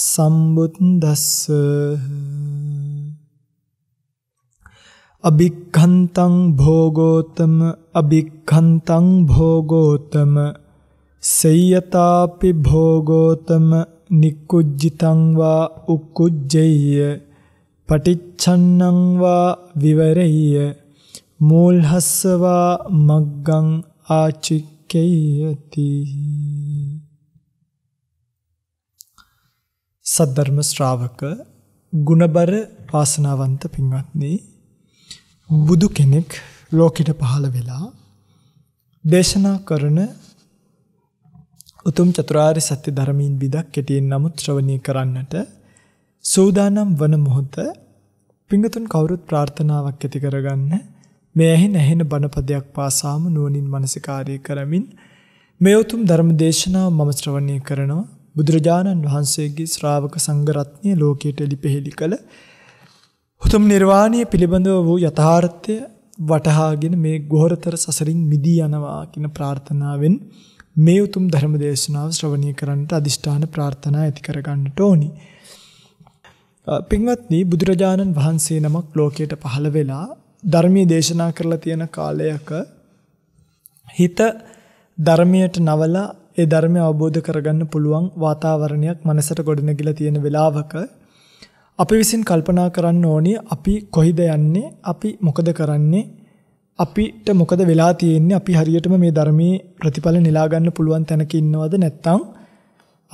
සම්බුද්දස්ස අභික්ඛන්තං භෝගෝතම අභික්ඛන්තං භෝගෝතම සේයතාපි භෝගෝතම නික්කුජ්ජිතං වා උක්කුජ්ජේය පටිච්ඡන්නං වා විවරෙය්‍ය මෝල්හස්ස වා මග්ගං ආචික්කේයති සද්ධර්ම ශ්‍රාවක ගුණබර වාසනාවන්ත පින්වත්නි බුදු කෙනෙක් ලෝකෙට පහළ වෙලා දේශනා කරන උතුම් චතුරාර්ය සත්‍ය ධර්මයෙන් විදක් කෙටියෙන් නමුත් ශ්‍රවණය කරන්නට සූදානම් වන මොහොත පිංගතුන් කවුරුත් ප්‍රාර්ථනාවක් ඇති කරගන්න මේ ඇහෙන ඇහෙන බණපදයක් පාසාම නුවණින් මනසිකාරය කරමින් මේ උතුම් ධර්ම දේශනාව මම ශ්‍රවණය කරනවා බුදුරජාණන් වහන්සේගේ ශ්‍රාවක සංඝරත්නය ලෝකයට ලිපෙහෙලි කළ උතුම් නිර්වාණය පිළිබඳව වූ යථාර්ථය වටහාගෙන මේ ගෝරතර සසරින් මිදී යනවා කියන ප්‍රාර්ථනාවෙන් මේ උතුම් ධර්ම දේශනාව ශ්‍රවණය කරන්නට අදිෂ්ඨාන ප්‍රාර්ථනා ඇති කරගන්නට ඕනි. පින්වත්නි බුදුරජාණන් වහන්සේ නමක් ලෝකයට පහළ වෙලා ධර්මයේ දේශනා කරලා තියෙන කාලයක හිත ධර්මයට නවලා ඒ ධර්මය අවබෝධ කරගන්න පුළුවන් වාතාවරණයක් මනසට ගොඩනැගිලා තියෙන වෙලාවක අපි විසින් කල්පනා කරන්න ඕනේ අපි කොහිද යන්නේ අපි මොකද කරන්නේ අපිට මොකද වෙලා තියෙන්නේ අපි හරියටම මේ ධර්මයේ ප්‍රතිඵල නෙලා ගන්න පුළුවන් තැනක ඉන්නවද නැත්නම්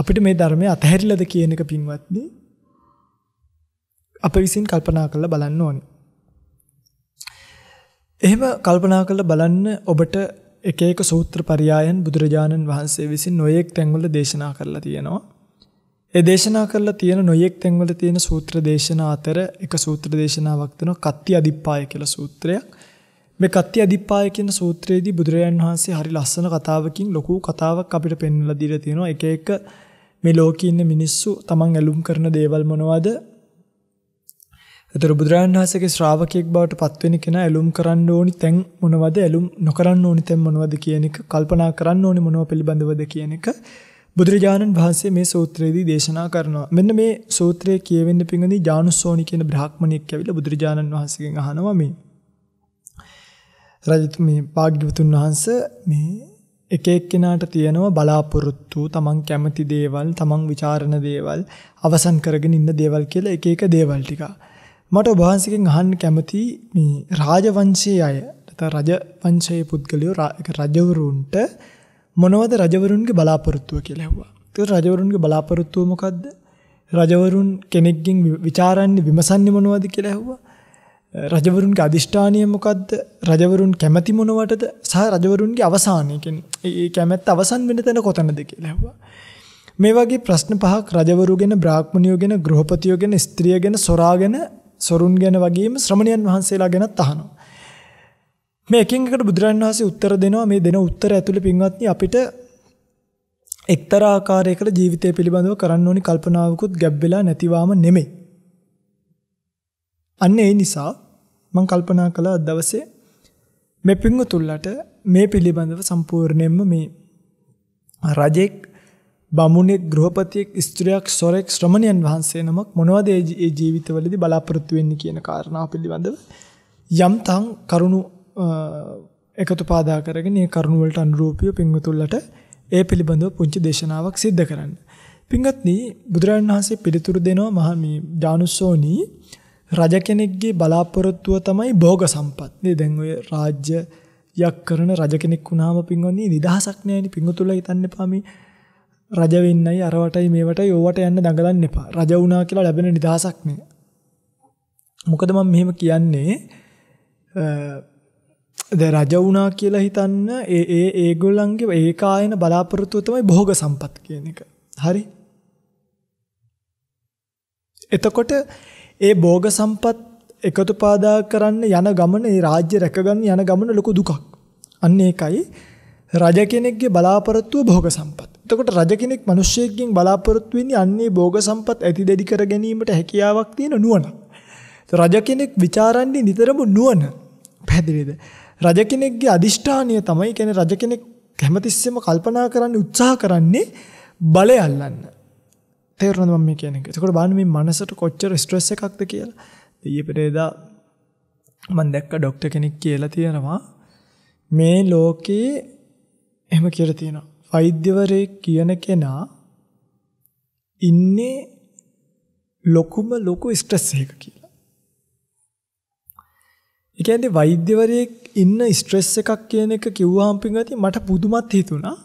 අපිට මේ ධර්මය අතහැරිලාද කියන එක පින්වත්නි අප විසින් කල්පනා කරලා බලන්න ඕනේ. එහෙම කල්පනා කරලා බලන්න ඔබට එක එක සූත්‍ර පරියායන් බුදුරජාණන් වහන්සේ විසින් නොයෙක් තැන්වල දේශනා කරලා තියෙනවා. ඒ දේශනා කරලා තියෙන නොයෙක් තැන්වල තියෙන සූත්‍ර දේශනා අතර එක සූත්‍ර දේශනාවක් තියෙනවා කත්ති අදිප්පාය කියලා සූත්‍රයක්. මේ කත්ති අදිප්පාය කියන සූත්‍රයේදී බුදුරජාණන් වහන්සේ හරි ලස්සන කතාවකින් ලොකු කතාවක් අපිට පෙන්වලා දීලා තියෙනවා. එක එක මේ ලෝකේ ඉන්න මිනිස්සු තමන් ඇලුම් කරන දේවල් මොනවද එතකොට බුදුරජාණන් වහන්සේගේ ශ්‍රාවකයෙක් බවට පත්වෙන කෙනා ඇලුම් කරන්න ඕනි තැන් මොනවද ඇලුම් නොකරන්න ඕනි තැන් මොනවද කියන එක කල්පනා කරන්න ඕනි මොනව පිළිබඳවද කියන එක බුදුරජාණන් වහන්සේ මේ සූත්‍රයේදී දේශනා කරනවා. මෙන්න මේ සූත්‍රයේ කියවෙන්න පිඟදී ජානුස්සෝනි කියන බ්‍රාහ්මණයෙක් ඇවිල්ලා බුදුරජාණන් වහන්සේගෙන් අහනවා මේ රජතු මේ පාග්‍යවතුන් වහන්සේ මේ එක එක්කෙනාට තියෙනවා බලාපොරොත්තු තමන් කැමති දේවල් තමන් ਵਿਚාරන දේවල් අවසන් කරගෙන ඉන්න දේවල් කියලා එක එක දේවල් ටිකා මට ඔබ වහන්සේගෙන් අහන්න කැමති මේ රාජවංශයේ අය නැත්නම් රජවංශයේ පුද්ගලයෝ රජවරුන්ට මොනවද රජවරුන්ගේ බලාපොරොත්තුව කියලා ඇහුවා. ඒකට රජවරුන්ගේ බලාපොරොත්තුව මොකද්ද? රජවරුන් කෙනෙක්ගෙන් ਵਿਚාරන්නේ විමසන්නේ මොනවද කියලා ඇහුවා. රජවරුන්ගේ අදිෂ්ඨානය මොකද්ද? රජවරුන් කැමැති මොනවටද? සහ රජවරුන්ගේ අවසානය කියන්නේ ඒ කැමැත්ත අවසන් වෙන තැන කොතනද කියලා ඇහුවා. මේ වගේ ප්‍රශ්න පහක් රජවරු ගැන, බ්‍රාහ්මණියෝ ගැන, ගෘහපතියෝ ගැන, ස්ත්‍රිය ගැන, සොරා ගැන සොරුන් ගැන වගේම ශ්‍රමණයන් වහන්සේලා ගැනත් අහනවා. මේ එකින් එකට බුදුරන් වහන්සේ උත්තර දෙනවා මේ දෙන උත්තර ඇතුළේ පින්වත්නි අපිට එක්තරා ආකාරයකට ජීවිතය පිළිබඳව කරන්න ඕනි කල්පනාවකුත් ගැබ් වෙලා නැතිවම නෙමෙයි. අන්න ඒ නිසා මම කල්පනා කළා දවසේ මේ පිංගුතුල්ලට මේ පිළිබඳව සම්පූර්ණයෙන්ම මේ රජෙක් බමුණෙක් ගෘහපතියෙක් ස්ත්‍රියක් සොරෙක් ශ්‍රමණයන් වහන්සේ නමක් මොනවද ඒ ජීවිතවලදී බලාපොරොත්තු වෙන්නේ කියන කාරණා පිළිබඳව යම්තම් කරුණු එකතු පාදා කරගෙන මේ කරුණු වලට අනුරූපීව පින්වතුන්ලට ඒ පිළිබඳව පුංචි දේශනාවක් සිද්ධ කරන්න. පින්වත්නි බුදුරජාණන් වහන්සේ පිළිතුරු දෙනවා මහා මේ ජානුසෝනි රජ කෙනෙක්ගේ බලාපොරොත්තුව තමයි භෝග සම්පත්. නේ දැන් ඔය රාජ්‍ය යක් කරන රජ කෙනෙක් වුණාම පින්වත්නි නිදහසක් නැහැ නේ පින්වතුන්ලා හිතන්න එපා මේ රජ වෙන්නයි අරවටයි මේවටයි ඕවට යන්න දඟලන්න එපා. රජ වුණා කියලා ලැබෙන නිදහසක් නෑ. මොකද මම මෙහෙම කියන්නේ ද රජ වුණා කියලා හිතන්න ඒ ඒ ඒගොල්ලන්ගේ ඒකායන බලාපොරොත්තුව තමයි භෝග සම්පත් කියන එක. හරි? එතකොට ඒ භෝග සම්පත් එකතු පාදා කරන්න යන ගමන ඒ රාජ්‍ය රැකගන්න යන ගමන ලොකු දුකක්. අන්න ඒකයි රජ කෙනෙක්ගේ බලාපොරොත්තුව භෝග සම්පත්. එතකොට රජ කෙනෙක් මිනිස්සෙක්ගෙන් බලාපොරොත්තු වෙන්නේ අන්නේ භෝග සම්පත් ඇති දෙඩි කර ගැනීමට හැකියාවක් තියෙන නුවණ. රජ කෙනෙක් ਵਿਚාරන්නේ නිතරම නුවණ. පැහැදිලිද? රජ කෙනෙක්ගේ අදිෂ්ඨානීය තමයි කියන්නේ රජ කෙනෙක් හැමතිස්සෙම කල්පනා කරන්න උත්සාහ කරන්නේ බලය අල්ලන්න. තේරුණාද මම මේ කියන්නේ? එතකොට බලන්න මේ මනසට කොච්චර ස්ට්‍රෙස් එකක්ද කියලා. ඊයේ පෙරේදා මම දැක්ක ડોක්ටර් කෙනෙක් කියලා තියෙනවා මේ ලෝකේ එහෙම කියලා තියෙනවා වෛද්‍යවරයෙක් කියන කෙනා ඉන්නේ ලොකුම ලොකු ස්ට්‍රෙස් එකක කියලා. ඒ කියන්නේ වෛද්‍යවරයෙක් ඉන්න ස්ට්‍රෙස් එකක් කියන එක කිව්වහම පින්වත්නි මට පුදුමත් හිතුණා.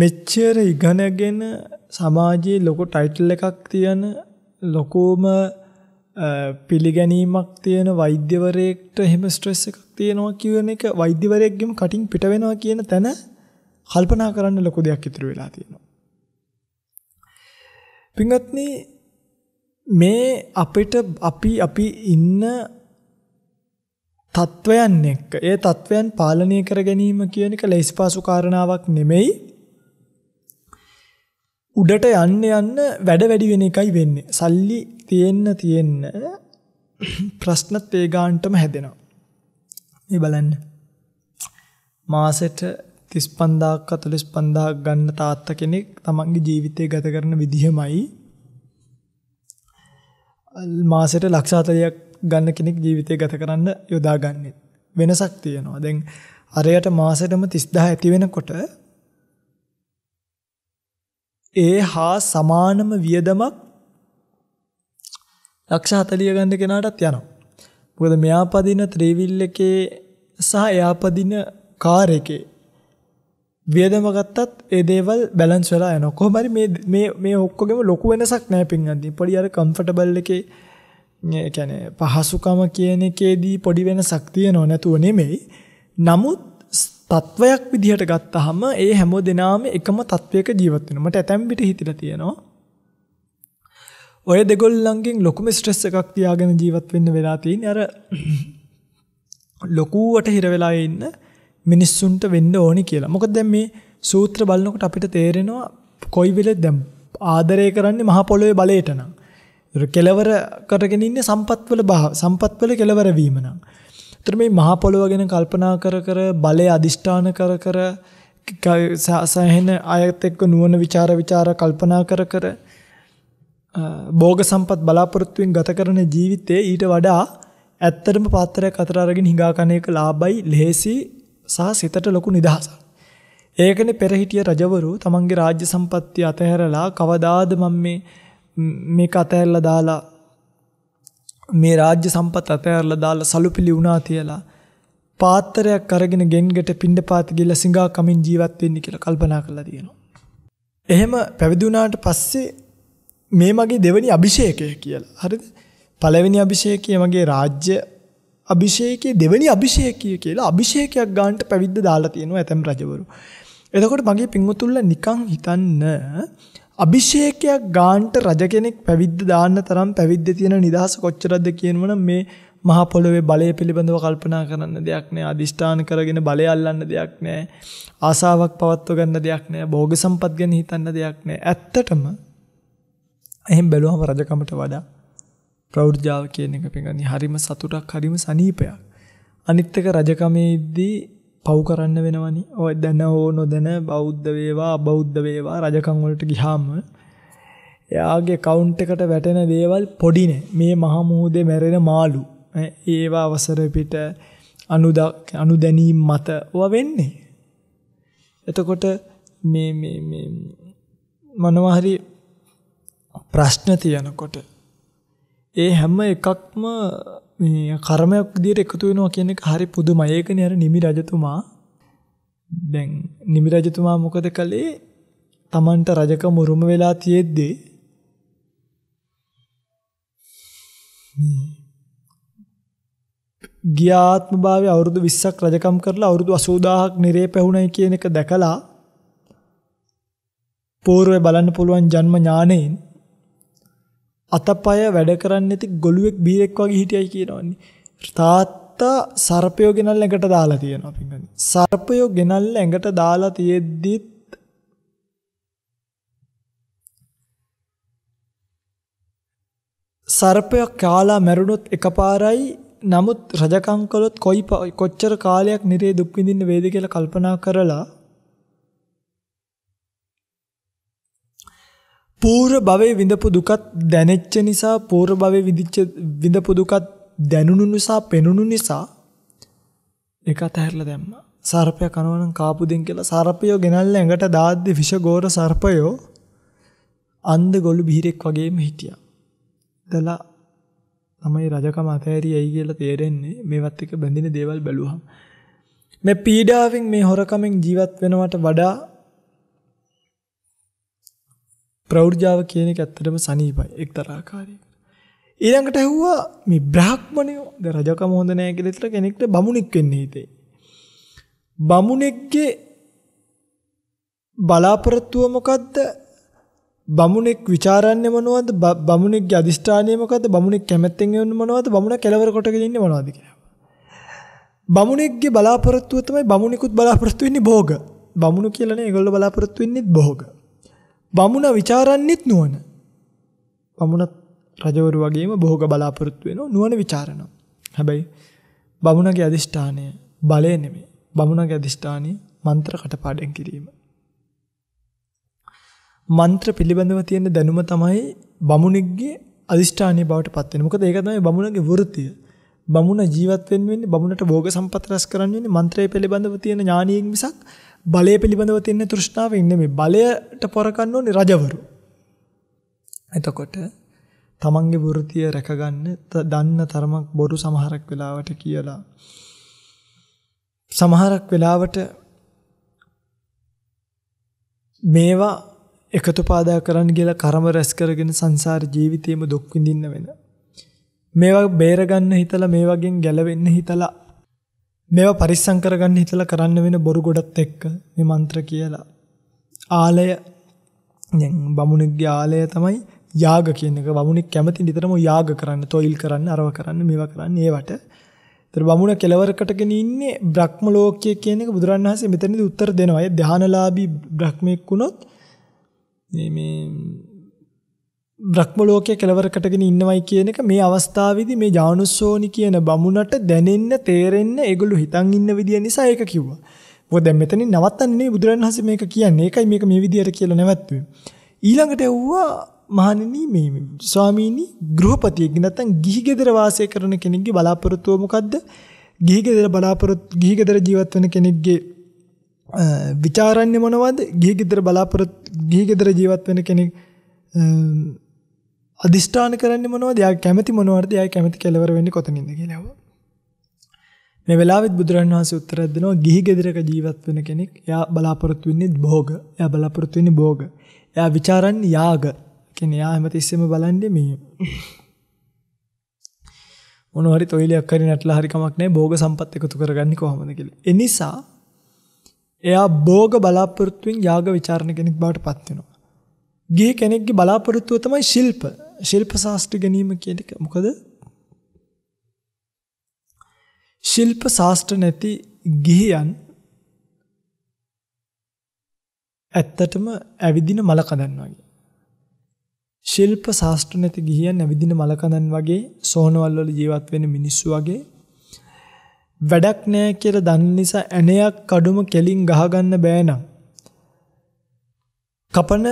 මෙච්චර ඉගෙනගෙන සමාජයේ ලොකු ටයිටල් එකක් තියෙන ලොකෝම පිළිගැනීමක් තියෙන වෛද්‍යවරයෙක්ට එහෙම ස්ට්‍රෙස් එකක් තියෙනවා කියන එක වෛද්‍යවරයෙක්ගෙම කටින් පිට වෙනවා කියන තැන කල්පනා කරන්න ලොකු දෙයක් ඉතුරු වෙලා තියෙනවා. පින්වත්නි මේ අපිට අපි අපි ඉන්න තත්වයන් එක්ක ඒ තත්වයන් පාලනය කර ගැනීම කියන එක ලේසිපාසු කාරණාවක් නෙමෙයි උඩට යන්න යන්න වැඩ වැඩි වෙන එකයි වෙන්නේ සල්ලි තියෙන්න තියෙන්න ප්‍රශ්නත් ඒ ගානටම හැදෙනවා මේ බලන්න මාසෙට 35000ක් 45000ක් ගන්න තාත්තා කෙනෙක් තමන්ගේ ජීවිතය ගත කරන විදිහමයි මාසෙට ලක්ෂ 40ක් ගන්න කෙනෙක් ජීවිතය ගත කරන්න යොදාගන්නේ වෙනසක් තියෙනවා දැන් අරයට මාසෙටම 30000 ඇති වෙනකොට ඒ හා සමානම වියදමක් ලක්ෂ 40 ගන්න කෙනාටත් යනවා මොකද මෙයා පදින ත්‍රිවිල් එකේ සහ එයා පදින කාර් එකේ වියදම ගත්තත් ඒ දේවල් බැලන්ස් වෙලා යනවා. කොහොම හරි මේ මේ මේ ඔක්කොගෙම ලොකු වෙනසක් නැහැ පින්වත්නි. පොඩි අර කම්ෆර්ටබල් එකේ ඒ කියන්නේ පහසුකම කියන එකේදී පොඩි වෙනසක් තියෙනව නැතුව නෙමෙයි. නමුත් තත්වයක් විදිහට ගත්තහම ඒ හැම දෙනාම එකම තත්වයක ජීවත් වෙනවා. මට ඇතැම් විට හිතලා තියෙනවා. ඔය දෙගොල්ලන්ගෙන් ලොකුම ස්ට්‍රෙස් එකක් තියාගෙන ජීවත් වෙන්න වෙලා තියෙන්නේ අර ලොකුවට හිර වෙලා ඉන්න මිනිස්සුන්ට වෙන්න ඕනි කියලා. මොකද දැන් මේ සූත්‍ර බලනකොට අපිට තේරෙනවා කොයි වෙලෙත් දැන් ආදරය කරන්නේ මහ පොළොවේ බලයට නම්. කෙලවර කරගෙන ඉන්නේ සම්පත්වල සම්පත්වල කෙලවර වීම නම්. ඒතර මේ මහ පොළොව ගැන කල්පනා කර කර බලය අදිෂ්ඨාන කර කර සහන අයත් එක්ක නුවණ ਵਿਚාර ਵਿਚාර කල්පනා කර කර භෝග සම්පත් බලාපොරොත්තුෙන් ගත කරන ජීවිතේ ඊට වඩා ඇත්තටම පාත්‍රයක් අතර අරගෙන හිඟා කණ එක ලාභයි ලෙහෙසි සහ සිතට ලොකු නිදහසක්. ඒකනේ පෙර හිටිය රජවරු තමන්ගේ රාජ්‍ය සම්පත්තිය අතහැරලා කවදාද මම මේ මේක අතහැරලා දාලා මේ රාජ්‍ය සම්පත් අතහැරලා දාලා සලුපිලි වුණා තියලා පාත්‍රයක් අරගෙන ගෙන්ගට පිණ්ඩපාත ගිහලා සිඟා කමින් ජීවත් වෙන්න කියලා කල්පනා කරලා තියෙනවා. එහෙම පැවිදි වුණාට පස්සේ මේ මගේ දෙවෙනි අභිෂේකය කියලා. හරිද? පළවෙනි අභිෂේකය මගේ රාජ්‍ය අභිෂේකයේ දෙවැනි අභිෂේකය කියලා අභිෂේකයක් ගන්නට පැවිද්ද දාලා තියෙනවා ඇතම් රජවරු. එතකොට මගේ පින්වතුන්ලා නිකන් හිතන්න අභිෂේකයක් ගන්නට රජ කෙනෙක් පැවිද්ද දාන්න තරම් පැවිද්ද තියෙන නිදහස කොච්චරද කියනවනම් මේ මහා පොළවේ බලය පිළිබඳව කල්පනා කරන්න දෙයක් නෑ අදිෂ්ඨාන කරගෙන බලය අල්ලන්න දෙයක් නෑ ආසාවක් පවත්ව ගන්න දෙයක් නෑ භෝග සම්පත් ගැන හිතන්න දෙයක් නෑ ඇත්තටම එහෙන් බැලුවම රජකමට වඩා ප්‍රෞර්ජාව කියන එක පිඟන්නේ හරිම සතුටක් හරිම සනීපයක්. අනිත් එක රජකමේදී පව් කරන්න වෙනවනි. ඔය දැන හෝ නොදැන බෞද්ධ වේවා අබෞද්ධ වේවා රජකම් වලට ගියාම එයාගේ කවුන්ට් එකට වැටෙන දේවල් පොඩි නෑ. මේ මහා මුහුදේ මැරෙන මාළු. ඒවා අවසර පිට අනුදැනීම් මත ඔවා වෙන්නේ. එතකොට මේ මේ මේ මොනවා හරි ප්‍රශ්න තියනකොට ඒ හැම එකක්ම මේ කර්මයක් විදියට එකතු වෙනවා කියන එක හරි පුදුමයි. ඒකනේ අර නිමි රජතුමා දැන් නිමි රජතුමා මොකද කළේ? Tamanට රජකම උරුම වෙලා තියෙද්දී ගියාත්ම භාවයේ අවුරුදු 20ක් රජකම් කරලා අවුරුදු 80000ක් නිරේ පැහුණයි කියන එක දැකලා పూర్වේ බලන්න පුළුවන් ජන්ම ඥානෙන් අතපය වැඩ කරන්නේ නැති ගොළුෙක් බීරෙක් වගේ හිටියයි කියනවනේ. තාත්තා සර්පයෝ ගෙනල්ලා ඇඟට දාලා තියෙනවා පින්ගන්නේ. සර්පයෝ ගෙනල්ලා ඇඟට දාලා තියෙද්දිත් සර්පය කාලා මැරුණොත් එකපාරයි නමුත් රජකම් කළොත් කොයි කොච්චර කාලයක් නිරේ දුක් විඳින්න වේද කියලා කල්පනා කරලා පූර්ව භවයේ විඳපු දුකත් දැනෙච්ච නිසා පූර්ව භවයේ විඳිච්ච විඳපු දුකත් දැනුණු නිසා පෙනුණු නිසා ඒක අතහැරලා දැම්මා. සර්පයා කනවනම් කාපු දෙන් කියලා සර්පයෝ ගෙනල්ලා ඇඟට දාද්දි විෂගෝර සර්පයෝ අන්ධ ගොළු බිහිරෙක් වගේම හිටියා. දලා තමයි රජකම අතහැරියයි කියලා තේරෙන්නේ මේවත් එක බැඳින දේවල් බැලුවහම. මේ පීඩාවෙන් මේ හොරකමෙන් ජීවත් වෙනවට වඩා ප්‍රෞර්ජාව කියන එක ඇත්තටම සනීපයි එක්තරා ආකාරයකට. ඊළඟට ඇහුවා මේ බ්‍රාහ්මණයෝ දැන් රජකම හොඳ නැහැ කියලා ඉතල කෙනෙක්ට බමුණෙක් වෙන්න හිතේ. බමුණෙක්ගේ බලාපොරොත්තුව මොකද්ද? බමුණෙක් ਵਿਚාරන්නේ මොනවද? බමුණෙක්ගේ අදිෂ්ඨානය මොකද්ද? බමුණෙක් කැමැත්තෙන් එන්නේ මොනවද? බමුණ කෙලවර කොටගෙන ඉන්නේ මොනවද කියලා. බමුණෙක්ගේ බලාපොරොත්තුව තමයි බමුණෙකුත් බලාපොරොත්තු වෙන්නේ භෝග. බමුණු කියලා නේ ඒගොල්ලෝ බලාපොරොත්තු වෙන්නේ භෝග. බමුණ ਵਿਚාරන්නෙත් නුවණ. බමුණත් රජවරු වගේම බොහෝක බලාපොරොත්තු වෙනවා නුවණ ਵਿਚාරනවා. හැබැයි බමුණගේ අදිෂ්ඨානය බලය නෙමෙයි. බමුණගේ අදිෂ්ඨානය මන්ත්‍ර කටපාඩම් කිරීම. මන්ත්‍ර පිළිබඳව තියෙන දැනුම තමයි බමුණෙක්ගේ අදිෂ්ඨානය බවට පත් වෙන්නේ. මොකද ඒක තමයි බමුණගේ වෘත්තිය. බමුණ ජීවත් වෙන්න වෙන්නේ බමුණට භෝග සම්පත් රැස් කරන්න වෙන්නේ මන්ත්‍රය පිළිබඳව තියෙන ඥානියෙන් මිසක් බලය පිළිබඳව තියෙන තෘෂ්ණාව ඉන්නේ මේ බලයට පොරකන්න ඕනේ රජවරු. එතකොට තමන්ගේ වෘත්තිය රැකගන්න දන්න තරමක් බොරු සමහරක් වෙලාවට කියලා. සමහරක් වෙලාවට මේවා එකතු පාදා කරන්න කියලා කර්ම රැස් කරගෙන සංසාර ජීවිතේම දුක් විඳින්න වෙන. මේවා බේරගන්න හිතලා මේ වගේ ගැලවෙන්න හිතලා මේවා පරිස්සම් කරගන්න හිතලා කරන්න වෙන බොරු ගොඩත් එක්ක මේ මන්ත්‍ර කියලා. ආලය දැන් බමුණෙක්ගේ ආලය තමයි යාග කියන එක. බමුණෙක් කැමති නිතරම යාග කරන්න, තොইল කරන්න, අරව කරන්න, මේවා කරන්න ඒවට. ඒතර බමුණ කෙලවරකටගෙන ඉන්නේ බ්‍රහ්ම ලෝකයේ කියන එක බුදුරන් වහන්සේ මෙතනදී උත්තර දෙනවා. ඒ ධානලාභී බ්‍රහ්මෙක් වුණොත් මේ බ්‍රහ්ම ලෝකයේ කෙලවරකටගෙන ඉන්නවයි කියන එක මේ අවස්ථාවේදී මේ ජානුස්සෝනි කියන බමුණට දැනෙන්න තේරෙන්න ඒගොල්ලෝ හිතන් ඉන්න විදිය නිසා ඒක කිව්වා. මොකද දැන් මෙතනින් නවත්තන්නේ බුදුරන් හසේ මේක කියන්නේ. ඒකයි මේක මේ විදියට කියලා නැවැත්තුවේ. ඊළඟට ඇව්වා මහණෙනි මේ ස්වාමීනි ගෘහපතියෙක් නැත්තම් ගිහි ගෙදර වාසය කරන කෙනෙක්ගේ බලාපොරොත්තුව මොකද්ද? ගිහි ගෙදර බලාපොරොත්තු ගිහි ගෙදර ජීවත් වෙන කෙනෙක්ගේ විචාරන්නේ මොනවද? ගිහි ගෙදර බලාපොරොත්තු ගිහි ගෙදර ජීවත් වෙන කෙනෙක් අදිෂ්ඨාන කරන්නේ මොනවද? එයා කැමති මොනවද? එයා කැමති කෙලවර වෙන්නේ කොතනින්ද කියලා. මේ වෙලාවෙත් බුදුරන් වහන්සේ උත්තරයක් දෙනවා ගිහි ගෙදරක ජීවත් වෙන කෙනෙක් එයා බලාපොරොත්තු වෙන්නේ භෝග. එයා බලාපොරොත්තු වෙන්නේ භෝග. එයා ਵਿਚාරන්නේ යාග. කියන්නේ එයා හැමතිස්සෙම බලන්නේ මේ මොන හරි තොইলයක් හරි නැట్లా හරි කමක් නැහැ භෝග සම්පත් එකතු කරගන්නේ කොහොමද කියලා. ඒ නිසා එයා භෝග බලාපොරොත්තුෙන් යාග ਵਿਚාරණ කෙනෙක් බවට පත් වෙනවා. ගිහි කෙනෙක්ගේ බලාපොරොත්තුව තමයි ශිල්ප. ශිල්ප ශාස්ත්‍ර ගැනීම කියන එක මොකද? ශිල්ප ශාස්ත්‍ර නැති ගිහියන් ඇත්තටම ඇවිදින මල කඳන් වගේ. ශිල්ප ශාස්ත්‍ර නැති ගිහියන් ඇවිදින මල කඳන් වගේ සෝනවල් වල ජීවත් වෙන මිනිස්සු වගේ වැඩක් නෑ කියලා දන්න නිසා ඇණයක් කඩුම කෙලින් ගහගන්න බෑ නම් කපන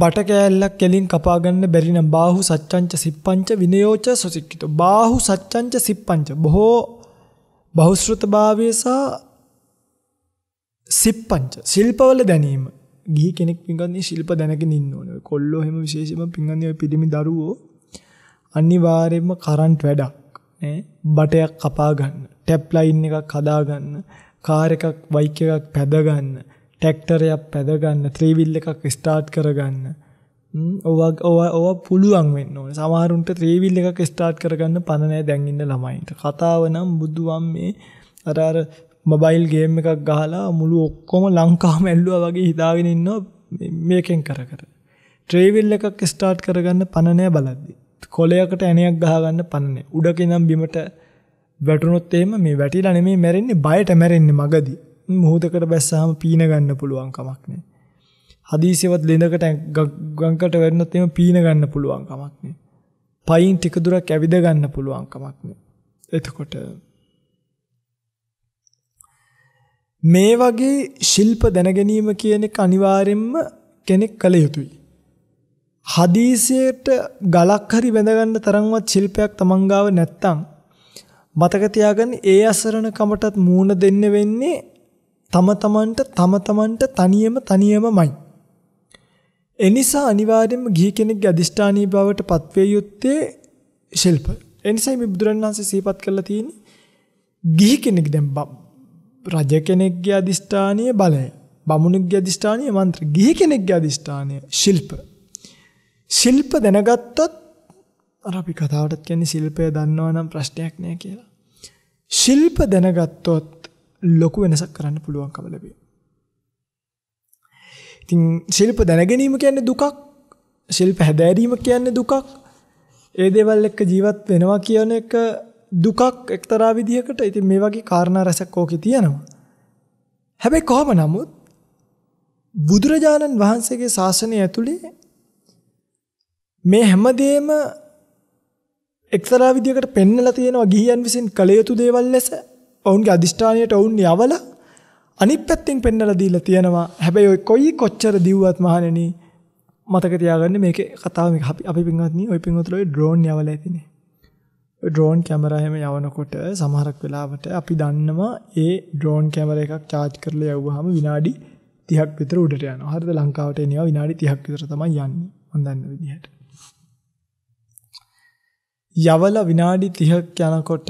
බට කෑල්ලක් කෙලින් කපාගන්න බැරි නම් බාහු සච්ඡංච සිප්පංච විනයෝච සොසික්කිතෝ බාහු සච්ඡංච සිප්පංච බොහෝ බහුශෘතභාවය සහ සිප්පංච ශිල්පවල දැනීම ගිහි කෙනෙක් පින්ගන්නේ ශිල්ප දැනගෙන ඉන්න ඕනේ. කොල්ලෝ හැම විශේෂයෙන්ම පින්ගන්නේ පිළිමි දරුවෝ අනිවාර්යයෙන්ම කරන්ට් වැඩක් නේ බටයක් කපා ගන්න, ටැප් ලයින් එකක් හදා ගන්න, කාර් එකක්, බයික් එකක් පැද ගන්න, ට්‍රැක්ටරයක් පැදගන්න ත්‍රීවිල් එකක් ස්ටාර්ට් කරගන්න ඔවක් ඔව පුළුවන් වෙන්න ඕන සමහරුන්ට ත්‍රීවිල් එකක් ස්ටාර්ට් කරගන්න පණනෑ දැන්ඉන්න ළමයින්ට කතාව නම් බුදුවම් මේ අරර මොබයිල් ගේම් එකක් ගහලා මුළු ඔක්කොම ලංකා මැල්ලුව වගේ හිතාගෙන ඉන්න මේකෙන් කර කර ට්‍රේවිල් එකක් ස්ටාර්ට් කරගන්න පණනෑ බලද්දි කොලයකට ඇනයක් ගහගන්න පන්නේ උඩකෙනම් බිමට වැටුනොත් එම මේ වැටිලා නෙමේ මැරෙන්නේ බයට මැරෙන්නේ මගදී මොහොතකට බැස්සාම පීන ගන්න පුළුවන් කමක් නැහැ. හදීසෙවත් ලෙඳකට ගංකට වැටුනොත් එහෙම පීන ගන්න පුළුවන් කමක් නැහැ. පයින් ටික දුරක් ඇවිද ගන්න පුළුවන් කමක් නැහැ. එතකොට මේ වගේ ශිල්ප දැන ගැනීම කියන එක අනිවාර්යයෙන්ම කෙනෙක් කළ යුතුයි. හදීසියට ගලක් හරි බැඳ ගන්න තරම්වත් ශිල්පයක් තමන් ගාව නැත්තම් මතක තියාගන්න ඒ අසරණ කමටත් මූණ දෙන්න වෙන්නේ තම තමන්ට තම තමන්ට තනියම තනියමමයි. එනිසා අනිවාර්යයෙන්ම ගිහි කෙනෙක්ගේ අදිෂ්ඨානීය බවට පත්වේ යුත්තේ ශිල්ප. එනිසයි මේ බුදුරණන්සේ සිහිපත් කරලා තියෙන්නේ ගිහි කෙනෙක් දැන් රජ කෙනෙක්ගේ අදිෂ්ඨානීය බලය, බමුණෙක්ගේ අදිෂ්ඨානීය මන්ත්‍ර, ගිහි කෙනෙක්ගේ අදිෂ්ඨානීය ශිල්ප. ශිල්ප දැනගත්තොත් අර අපි කතාවටත් කියන්නේ ශිල්පය දන්නවා නම් ප්‍රශ්නයක් නෑ කියලා. ශිල්ප දැනගත්තොත් ලොකු වෙනසක් කරන්න පුළුවන්කම ලැබේ. ඉතින් ශිල්ප දැනගැනීම කියන්නේ දුකක්. ශිල්ප හැදෑරීම කියන්නේ දුකක්. ඒ දේවල් එක්ක ජීවත් වෙනවා කියන එක දුකක් එක්තරා විදිහකට. ඉතින් මේ වගේ කාරණා රසක් ඕකේ තියෙනවා. හැබැයි කොහොම නමුත් බුදුරජාණන් වහන්සේගේ ශාසනය ඇතුලේ මේ හැමදේම එක්තරා විදිහකට පෙන්නලා තියෙනවා ගිහියන් විසින් කළ යුතු දේවල් ලෙස ඔවුන්ගේ අදිෂ්ඨානයට ඔවුන් යවලා අනිත් පැත්තෙන් පෙන්වලා දීලා තියෙනවා. හැබැයි ඔය කොයි කොච්චර දිව්වත් මහණෙනි මතක තියාගන්න මේකේ කතාව මේක අපි අපි පින්වත්නි ඔය පින්වතුල ඔය ඩ්‍රෝන් යවලා ඇතිනේ. ඩ්‍රෝන් කැමරා හැම යවනකොට සමහරක් වෙලාවට අපි දන්නවා ඒ ඩ්‍රෝන් කැමරා එකක් charge කරලා යවුවාම විනාඩි 30ක් විතර උඩට යනවා. හරිද? ලංකාවට එනවා විනාඩි 30ක් විතර තමයි යන්නේ. මම දන්න විදිහට. යවලා විනාඩි 30ක් යනකොට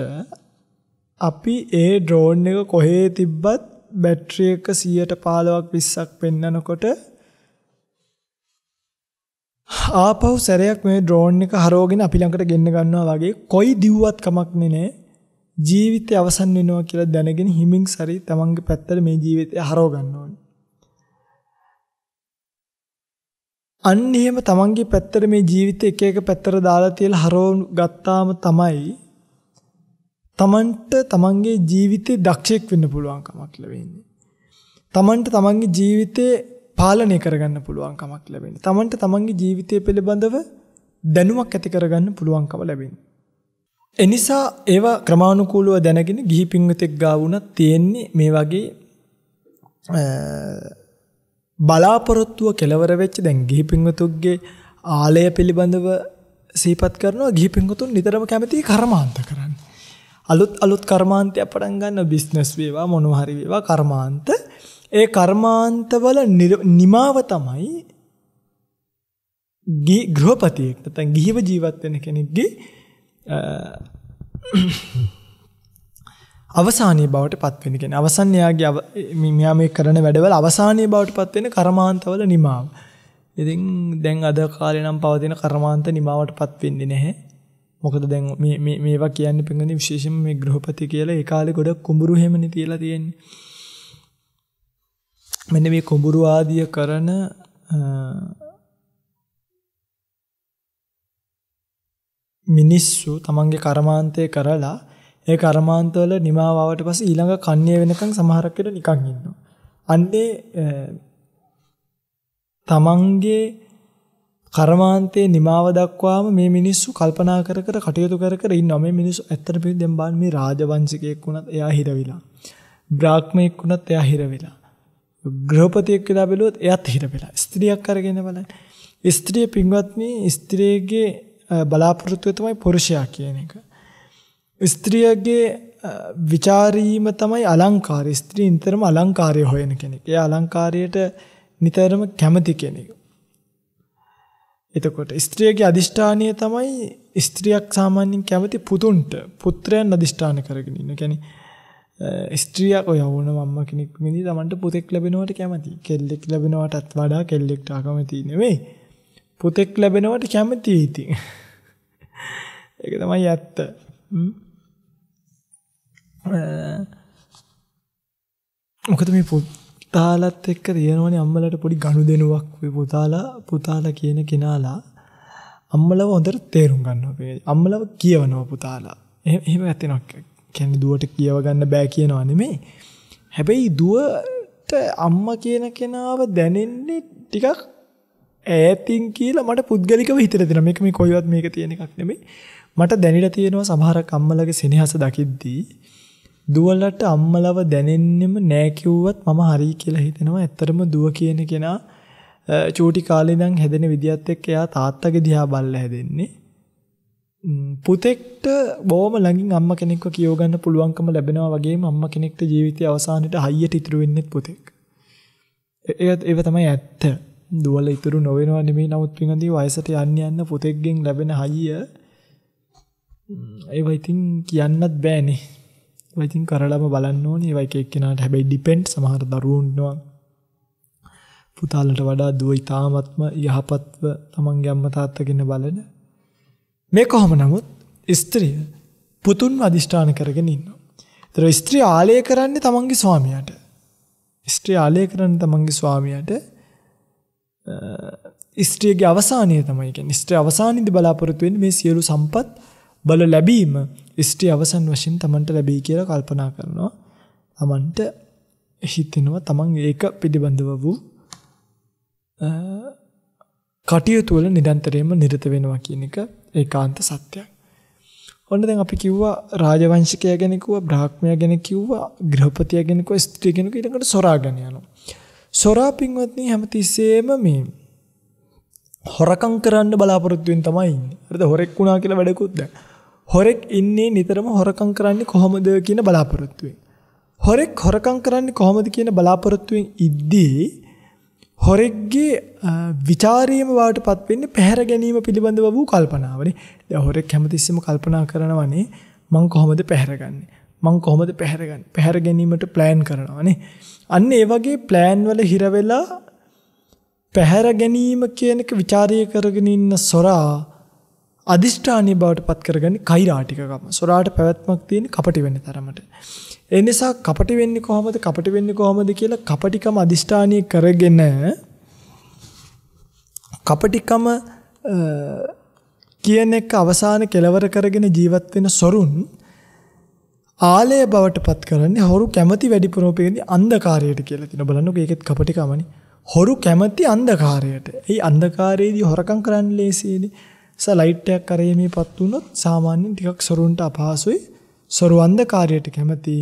අපි ඒ ඩ්‍රෝන් එක කොහේ තිබ්බත් බැටරි එක 115ක් 20ක් පෙන්නනකොට ආපහු සැරයක් මේ ඩ්‍රෝන් එක හරවගෙන අපි ළඟට ගෙන්න ගන්නවා වගේ කොයි දිව්වත් කමක් නෙනේ ජීවිතය අවසන් වෙනවා කියලා දැනගෙන හිමින් සරි තමන්ගේ පැත්තට මේ ජීවිතය හරව ගන්න ඕනේ. අන්න එහෙම තමන්ගේ පැත්තට මේ ජීවිතය එක එක පැත්තට දාලා තියලා හරව ගත්තාම තමයි තමන්ට තමන්ගේ ජීවිතේ දක්ෂයෙක් වෙන්න පුළුවන්කමක් ලැබෙන්නේ. තමන්ට තමන්ගේ ජීවිතේ පාලනය කරගන්න පුළුවන්කමක් ලැබෙන්නේ. තමන්ට තමන්ගේ ජීවිතය පිළිබඳව දැනුමක් ඇති කරගන්න පුළුවන්කම ලැබෙන්නේ. එනිසා ඒවා ක්‍රමානුකූලව දැනගෙන ගිහි පින්විතෙක් ගාවුණා තියෙන්නේ මේ වගේ බලාපොරොත්තුව කෙලවර වෙච්ච දැන් ගිහි පින්වතුන්ගේ ආලය පිළිබඳව සීපත් කරනවා ගිහි පින්වතුන් නිතරම කැමති කර්මාන්ත කරන්නේ. අලුත් අලුත් කර්මාන්තයක් පටන් ගන්න බිස්නස් වේවා මොනවා හරි වේවා කර්මාන්ත ඒ කර්මාන්තවල නිමාව තමයි ගෘහපතියෙක් නැත්නම් ගිහිව ජීවත් වෙන කෙනෙක්ගේ අවසානීය බවට පත් වෙන කියන්නේ අවසන් යාගේ මෙයා මේ කරන වැඩවල අවසානීය බවට පත් වෙන කර්මාන්තවල නිමාව. ඉතින් දැන් අද කාලේ නම් පවතින කර්මාන්ත නිමාවට පත් වෙන්නේ නැහැ. මොකද දැන් මේ මේ මේවා කියන්නේ පින්වදින් විශේෂයෙන්ම මේ ගෘහපති කියලා ඒ කාලේ ගොඩක් කුඹුරු හැමනේ තියලා තියෙන්නේ. මෙන්න මේ කුඹුරු ආදිය කරන මිනිස්සු තමන්ගේ කර්මාන්තය කරලා ඒ කර්මාන්තවල නිමාව ආවට පස්සේ ඊළඟ කන්නේ වෙනකන් සමහරක් විට නිකන් ඉන්නවා. අන්නේ තමන්ගේ කර්මාන්තේ නිමාව දක්වාම මේ මිනිස්සු කල්පනා කර කර කටයුතු කර කර ඉන්නවා. මේ මිනිස්සු ඇත්තට පිළි දැන් බලන්න මේ රාජවංශිකයෙක් වුණත් එයා හිර වෙලා. බ්‍රාහ්මණයෙක් වුණත් එයා හිර වෙලා. ගෘහපතියෙක් කියලා බැලුවොත් එයාත් හිර වෙලා. ස්ත්‍රියක් අරගෙන බලන්න. ස්ත්‍රිය පින්වත්නි ස්ත්‍රියගේ බලාපොරොත්තුව තමයි පුරුෂයා කියන එක. ස්ත්‍රියගේ ਵਿਚාරීම තමයි අලංකාරය. ස්ත්‍රීන්තරම අලංකාරය හොයන කෙනෙක්. ඒ අලංකාරයට නිතරම කැමති කෙනෙක්. එතකොට ස්ත්‍රියගේ අදිෂ්ඨානය තමයි ස්ත්‍රියක් සාමාන්‍යයෙන් කැමති පුතුන්ට පුත්‍රයන් අදිෂ්ඨාන කරගෙන ඉන්න. කියන්නේ ස්ත්‍රියක් ඔය වුණ මම්ම කෙනෙක් මිදී තමන්ට පුතෙක් ලැබෙනවට කැමති. කෙල්ලෙක් ලැබෙනවටත් වඩා කෙල්ලෙක්ට අකමැති නෙමෙයි. පුතෙක් ලැබෙනවට කැමති ඉතින්. ඒක තමයි ඇත්ත. මොකද මේ පුතාලත් එක්ක තියෙනවනේ අම්මලට පොඩි ගනුදෙනුවක් පුතාලා පුතාලා කියන කෙනාලා අම්මලව හොඳට තේරුම් ගන්නවා. අම්මලව කියවනවා පුතාලා. එහෙම එහෙම ඇත්තෙනවා. කියන්නේ දුවට කියව ගන්න බෑ කියනවා නෙමෙයි. හැබැයි දුවට අම්මා කියන කෙනාව දැනෙන්නේ ටිකක් ඈතින් කියලා මට පුද්ගලිකව හිතලා දෙනවා. මේක මේ කොයිවත් මේක තියෙන එකක් නෙමෙයි. මට දැනিলা තියෙනවා සමහරක් අම්මලගේ සෙනෙහස දකිද්දී දුවලට අම්මලව දැනෙන්නෙම නෑ කිව්වත් මම හරි කියලා හිතෙනවා. ඇත්තටම දුව කියන කෙනා චූටි කාලේ ඉඳන් හැදෙන විදියත් එක්ක එයා තාත්තගේ දිහා බලලා හැදෙන්නේ. පුතෙක්ට බොහොම ළඟින් අම්මා කෙනෙක්ව කියව ගන්න පුළුවන්කම ලැබෙනවා වගේම අම්මා කෙනෙක්ට ජීවිතයේ අවසානයේ හයියට ඉතුරු වෙන්නෙත් පුතෙක්. ඒත් ඒව තමයි ඇත්ත. දුවල ඉතුරු නොවෙනවා නෙමෙයි නමුත් පින්ගන්දී වයසට යන්න යන්න පුතෙක්ගෙන් ලැබෙන හයිය ඒව ඉතින් කියන්නත් බෑනේ. ඒවා ඉතින් කරලම බලන්න ඕනේ ඒවා එක එක්කෙනාට හැබැයි ඩිපෙන්ඩ් සමහර දරුවෝ ඉන්නවා පුතාලට වඩා දුව ඉතාමත්ම යහපත්ව තමන්ගේ අම්මා තාත්තගෙන බලන මේ කොහොම නමුත් ස්ත්‍රිය පුතුන් අධිෂ්ඨාන කරගෙන ඉන්නවා. ඒතර ස්ත්‍රිය ආලය කරන්නේ තමන්ගේ ස්වාමියාට. ස්ත්‍රිය ආලය කරන්නේ තමන්ගේ ස්වාමියාට ස්ත්‍රියගේ අවසානය තමයි කියන්නේ. ස්ත්‍රිය අවසානයේදී බලාපොරොත්තු වෙන්නේ මේ සියලු සම්පත් බල ලැබීම ස්ත්‍රී අවසන් වශයෙන් Tamanට ලැබී කියලා කල්පනා කරනවා. Tamanට හිතෙනවා Taman ඒක පිළිබඳව වූ කටයුතු වල නිරන්තරයෙන්ම නිරත වෙනවා කියන එක ඒකාන්ත සත්‍යයක්. ඔන්න දැන් අපි කිව්වා රාජවංශිකයා ගැන කිව්වා බ්‍රාහ්මයා ගැන කිව්වා ගෘහපතියා ගැන කිව්වා ස්ත්‍රී කෙනෙකු ඊළඟට සොරා ගැන යනවා. සොරා පින්වත්නි හැමතිස්සෙම මේ හොරකම් කරන්න බලාපොරොත්තු වෙන තමයි ඉන්නේ. හරිද? හොරෙක් වුණා කියලා වැඩකුත් දැන්. හොරෙක් ඉන්නේ නිතරම හොරකම් කරන්නේ කොහොමද කියන බලාපොරොත්තුවෙන්. හොරෙක් හොරකම් කරන්නේ කොහොමද කියන බලාපොරොත්තුවෙන් ඉද්දී හොරෙක්ගේ ਵਿਚාරීම වාටපත් වෙන්නේ පැහැර ගැනීම පිළිබඳව වූ කල්පනාවනේ. දැන් හොරෙක් හැමතිස්සෙම කල්පනා කරනවානේ මං කොහොමද පැහැරගන්නේ? මං කොහොමද පැහැරගන්නේ? පැහැර ගැනීමට plan කරනවානේ. අන්න ඒ වගේ plan වල හිර පැහැර ගැනීම කියනක ਵਿਚාරය කරගෙන ඉන්න සොරා අධිෂ්ඨානය බවට පත් කරගන්න කෛරාටිකකම සොරාට පැවැත්මක් තියෙන කපටි වෙන්න තරමට. එනිසා කපටි වෙන්නේ කොහොමද කපටි වෙන්නේ කොහොමද කියලා කපටිකම අධිෂ්ඨානය කරගෙන කපටිකම කියන එක අවසාන කෙලවර කරගෙන ජීවත් වෙන සොරුන් ආලය බවට පත් කරන්නේ හොරු කැමති වැඩිපුරෝපේදී අන්ධකාරයට කියලා කියනවා බලන්නකෝ ඒකෙත් කපටිකමනේ හොරු කැමති අන්ධකාරයට. ඒ අන්ධකාරයේදී හොරකම් කරන්න ලේසියේදී ලයිට් එකක් අරයමේපත් වුණොත් සාමාන්‍යයෙන් ටිකක් සොරුන්ට අපහසුයි. සොරු අන්ධකාරයට කැමති.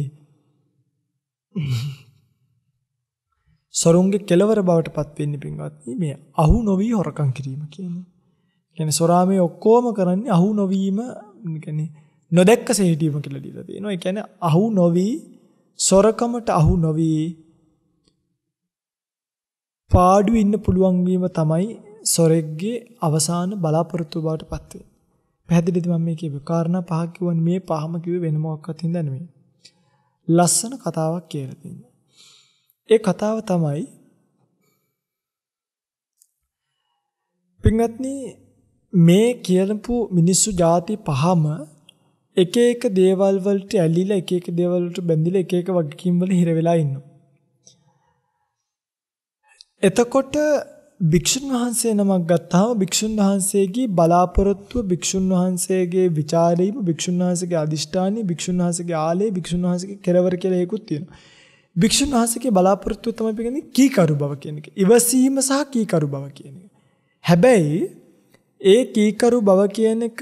සොරුන්ගේ කෙලවර බවටපත් වෙන්න පින්වත්නි මේ අහු නොවි හොරකම් කිරීම කියන්නේ. කියන්නේ සොරා මේ ඔක්කොම කරන්නේ අහු නොවීම කියන්නේ නොදැක්ක සිටීම කියලා දීලා තියෙනවා. ඒ කියන්නේ අහු නොවි සොරකමට අහු නොවි පාඩු ඉන්න පුළුවන් වීම තමයි සොරෙක්ගේ අවසාන බලාපොරොත්තු බවට පත් වෙනවා. පැහැදිලිද මම මේ කියපේ? කාරණා පහක් කිව්වන් මේ පහම කිව්වේ වෙන මොකක්වත් හින්දා නෙමෙයි. ලස්සන කතාවක් කියලා තියෙනවා. ඒ කතාව තමයි පින්වත්නි මේ කියලපු මිනිස්සු ಜಾති පහම එක එක දේවල් වලට ඇලිලා එක එක දේවල් වලට බැඳිලා එක එක වගකීම් වල හිර වෙලා ඉන්නවා. එතකොට භික්ෂුන් වහන්සේ නමක් ගත්තාම භික්ෂුන් වහන්සේගේ බලාපොරොත්තුව භික්ෂුන් වහන්සේගේ ਵਿਚාරීම භික්ෂුන් වහන්සේගේ අදිෂ්ඨානීය භික්ෂුන් වහන්සේගේ ආලේ භික්ෂුන් වහන්සේගේ කෙරවර කියලා ඒකුත් තියෙනවා. භික්ෂුන් වහන්සේගේ බලාපොරොත්තුව තමයි පිළිගන්නේ කීකරු බව කියන එක. ඉවසීම සහ කීකරු බව කියන එක. හැබැයි ඒ කීකරු බව කියන එක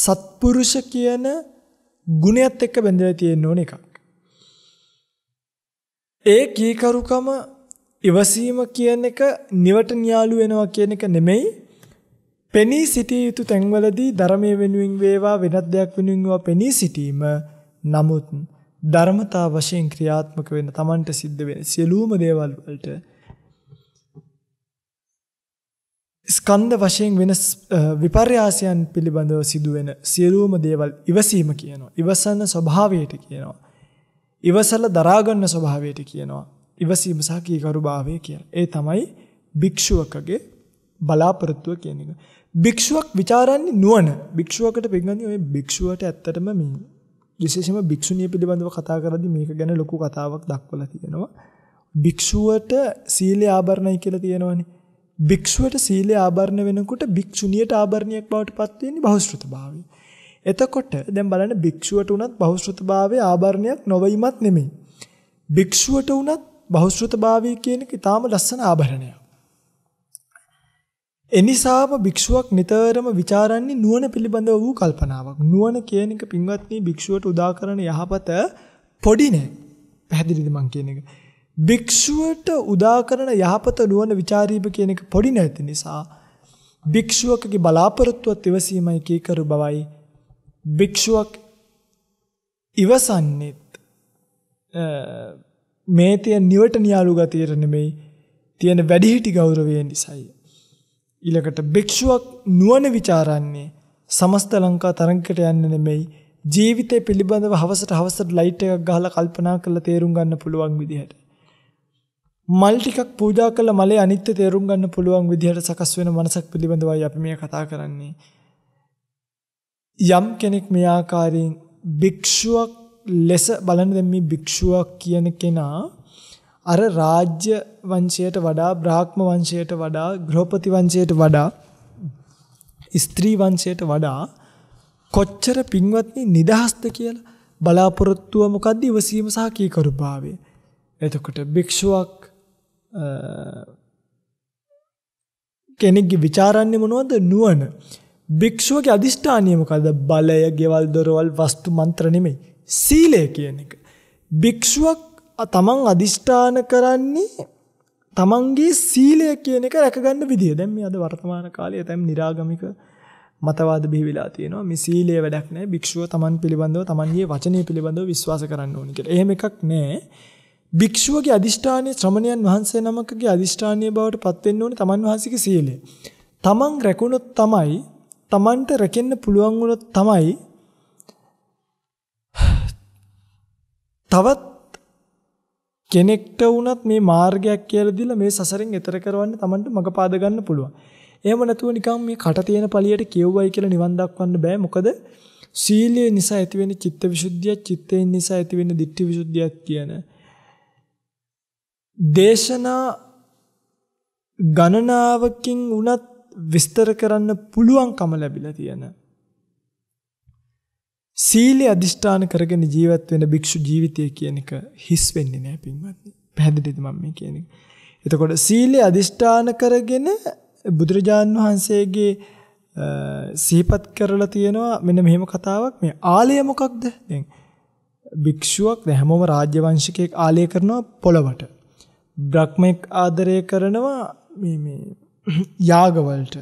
සත්පුරුෂ කියන ගුණයත් එක්ක බැඳලා තියෙන ඕන එකක්. ඒ කීකරුකම ඉවසීම කියන එක නිවට නියාලු වෙනවා කියන එක නෙමෙයි. පෙනී සිටිය යුතු තැන්වලදී ධර්මයේ වෙනුවෙන් වේවා වෙනත් දෙයක් වෙනුවෙන් වේවා පෙනී සිටීම නමුත් ධර්මතා වශයෙන් ක්‍රියාත්මක වෙන Tamanට සිද්ධ වෙන සියලුම දේවල් වලට ස්කන්ධ වශයෙන් වෙන විපර්යාසයන් පිළිබඳව සිදුවෙන සියලුම දේවල් ඉවසීම කියනවා. ඉවසන ස්වභාවයට කියනවා. ඉවසල දරාගන්න ස්වභාවයට කියනවා. ඉවසීම සහ කීකරුභාවය කියලා. ඒ තමයි භික්ෂුවකගේ බලාපොරොත්තුව කියන එක. භික්ෂුවක් ਵਿਚාරන්නේ නුවණ. භික්ෂුවකට පින්ගන්නේ ඔය භික්ෂුවට ඇත්තටම මේ විශේෂයෙන්ම භික්ෂුණිය පිළිබඳව කතා කරද්දී මේක ගැන ලොකු කතාවක් දක්වලා තියෙනවා. භික්ෂුවට සීලය ආභරණයි කියලා තියෙනවනේ. භික්ෂුවට සීලය ආභරණ වෙනකොට භික්ෂුණියට ආභරණයක් බවට පත් වෙන්නේ බහුශ්‍රතභාවය. එතකොට දැන් බලන්න භික්ෂුවට උනත් බහුශ්‍රතභාවයේ ආභරණයක් නොවීමත් නෙමෙයි. භික්ෂුවට උනත් බහුශ්‍රතභාවය කියන එක ඊටාම ලස්සන ආභරණයක්. එනිසාම භික්ෂුවක් නිතරම ਵਿਚාරන්නේ නුවණ පිළිබඳව වූ කල්පනාවක්. නුවණ කියන එක පින්වත්නි භික්ෂුවට උදාකරන යහපත පොඩි නෑ. පැහැදිලිද මං කියන එක? භික්ෂුවට උදාකරන යහපත නුවණ ਵਿਚාරීම කියන එක පොඩි නැති නිසා භික්ෂුවකගේ බලාපොරොත්තුවත් ඉවසීමයි කීකරු බවයි භික්ෂුවක් ඉවසන්නේත් මේ තියෙන නිවටනියාලු ගතියට නෙමෙයි තියෙන වැඩිහිටි ගෞරවය නිසායි. ඊළඟට භික්ෂුවක් නුවණ ਵਿਚාරන්නේ සමස්ත ලංකා තරඟකට යන්න නෙමෙයි ජීවිතය පිළිබඳව හවසට හවසට ලයිට් එකක් ගහලා කල්පනා කරලා තේරුම් ගන්න පුළුවන් විදිහට මල් ටිකක් පූජා කළ මලේ අනිත්‍ය තේරුම් ගන්න පුළුවන් විදිහට සකස් වෙන මනසක් පිළිබඳවයි අපි මේ කතා කරන්නේ. යම් කෙනෙක් මේ ආකාරයෙන් භික්ෂුවක් ලෙස බලන දැන් මේ භික්ෂුවක් කියන කෙනා අර රාජ්‍ය වංශයට වඩා බ්‍රාහ්ම වංශයට වඩා ගෘහපති වංශයට වඩා ස්ත්‍රී වංශයට වඩා කොච්චර පින්වත්නි නිදහස්ද කියලා බලාපොරොත්තුව මොකද්ද ඉවසීම සහ කීකරුභාවය. එතකොට භික්ෂුවක් කෙනෙක්ගේ ਵਿਚාරන්නේ මොනවද නුවණ. භික්ෂුවගේ අදිෂ්ඨානිය මොකද්ද? බලය, ගෙවල් දොරවල්, වස්තු මන්ත්‍ර නෙමෙයි. සීලය කියන එක. භික්ෂුවක් තමන් අදිෂ්ඨාන කරන්නේ තමන්ගේ සීලය කියන එක රැකගන්න විදිය. දැන් මේ අද වර්තමාන කාලයේ තැම් निराගමික මතවාද බිහි වෙලා තියෙනවා. මේ සීලය වැඩක් නැහැ. භික්ෂුව තමන් පිළිබඳව තමන්ගේ වචනේ පිළිබඳව විශ්වාස කරන්න ඕනේ කියලා. එහෙම එකක් නැහැ. භික්ෂුවගේ අදිෂ්ඨානයේ ශ්‍රමණයන් වහන්සේ නමකගේ අදිෂ්ඨානීය බවට පත් වෙන්න ඕනේ තමන් වහන්සේගේ සීලය. තමන් රැකුණොත් තමයි තමන්ට රැකෙන්න පුළුවන් වුණොත් තමයි තවත් කෙනෙක්ට වුණත් මේ මාර්ගයක් කියලා දීලා මේ සසරෙන් එතර කරවන්න Tamanට මඟ පාද ගන්න පුළුවන්. එහෙම නැතුව නිකම් මේ කට තියෙන පළියට කියවුවයි කියලා නිවන් දක්වන්න බෑ. මොකද සීලය නිසා ඇතිවෙන චිත්තවිසුද්ධිය, චිත්තයෙන් නිසා ඇතිවෙන ditthිවිසුද්ධියක් කියන දේශනා ගණනාවකින් වුණත් විස්තර කරන්න පුළුවන්කම ලැබිලා තියෙනවා. සීලය අදිෂ්ඨාන කරගෙන ජීවත් වෙන භික්ෂු ජීවිතය කියන එක හිස් වෙන්නේ නැහැ පින්වත්නි. පැහැදිලිද මම මේ කියන්නේ? එතකොට සීලය අදිෂ්ඨාන කරගෙන බුදුරජාන් වහන්සේගේ සිහිපත් කරලා තියෙනවා මෙන්න මෙහෙම කතාවක් මේ ආලය මොකක්ද? දැන් භික්ෂුවක් හැමෝම රාජ්‍ය වංශිකයෙක් ආලය කරනවා පොළවට. බ්‍රහ්මෙක් ආදරය කරනවා මේ මේ යාගවලට.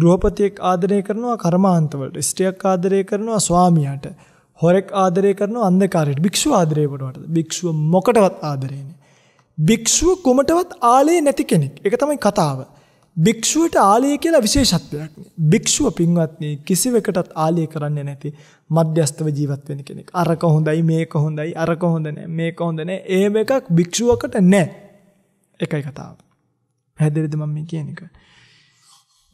ගෘහපතියෙක් ආදරය කරනවා කර්මාන්තවලට, ස්ත්‍රියක් ආදරය කරනවා ස්වාමියාට, හොරෙක් ආදරය කරනවා අන්ධකාරයට, භික්ෂුව ආදරය කරනවට. භික්ෂුව මොකටවත් ආදරේ භික්ෂුව කොමටවත් ආලේ නැති කෙනෙක්. ඒක තමයි කතාව. භික්ෂුවට ආලය කියලා විශේෂත්වයක්. භික්ෂුව පින්වත්නි කිසිවෙකටත් ආලය කරන්නේ නැති මධ්‍යස්තව ජීවත් වෙන කෙනෙක්. අරක හොඳයි මේක හොඳයි අරක හොඳ නැහැ මේක හොඳ නැහැ. එහෙම එකක් භික්ෂුවකට නැහැ. එකයි කතාව. පැහැදිලිද මම මේ කියන එක?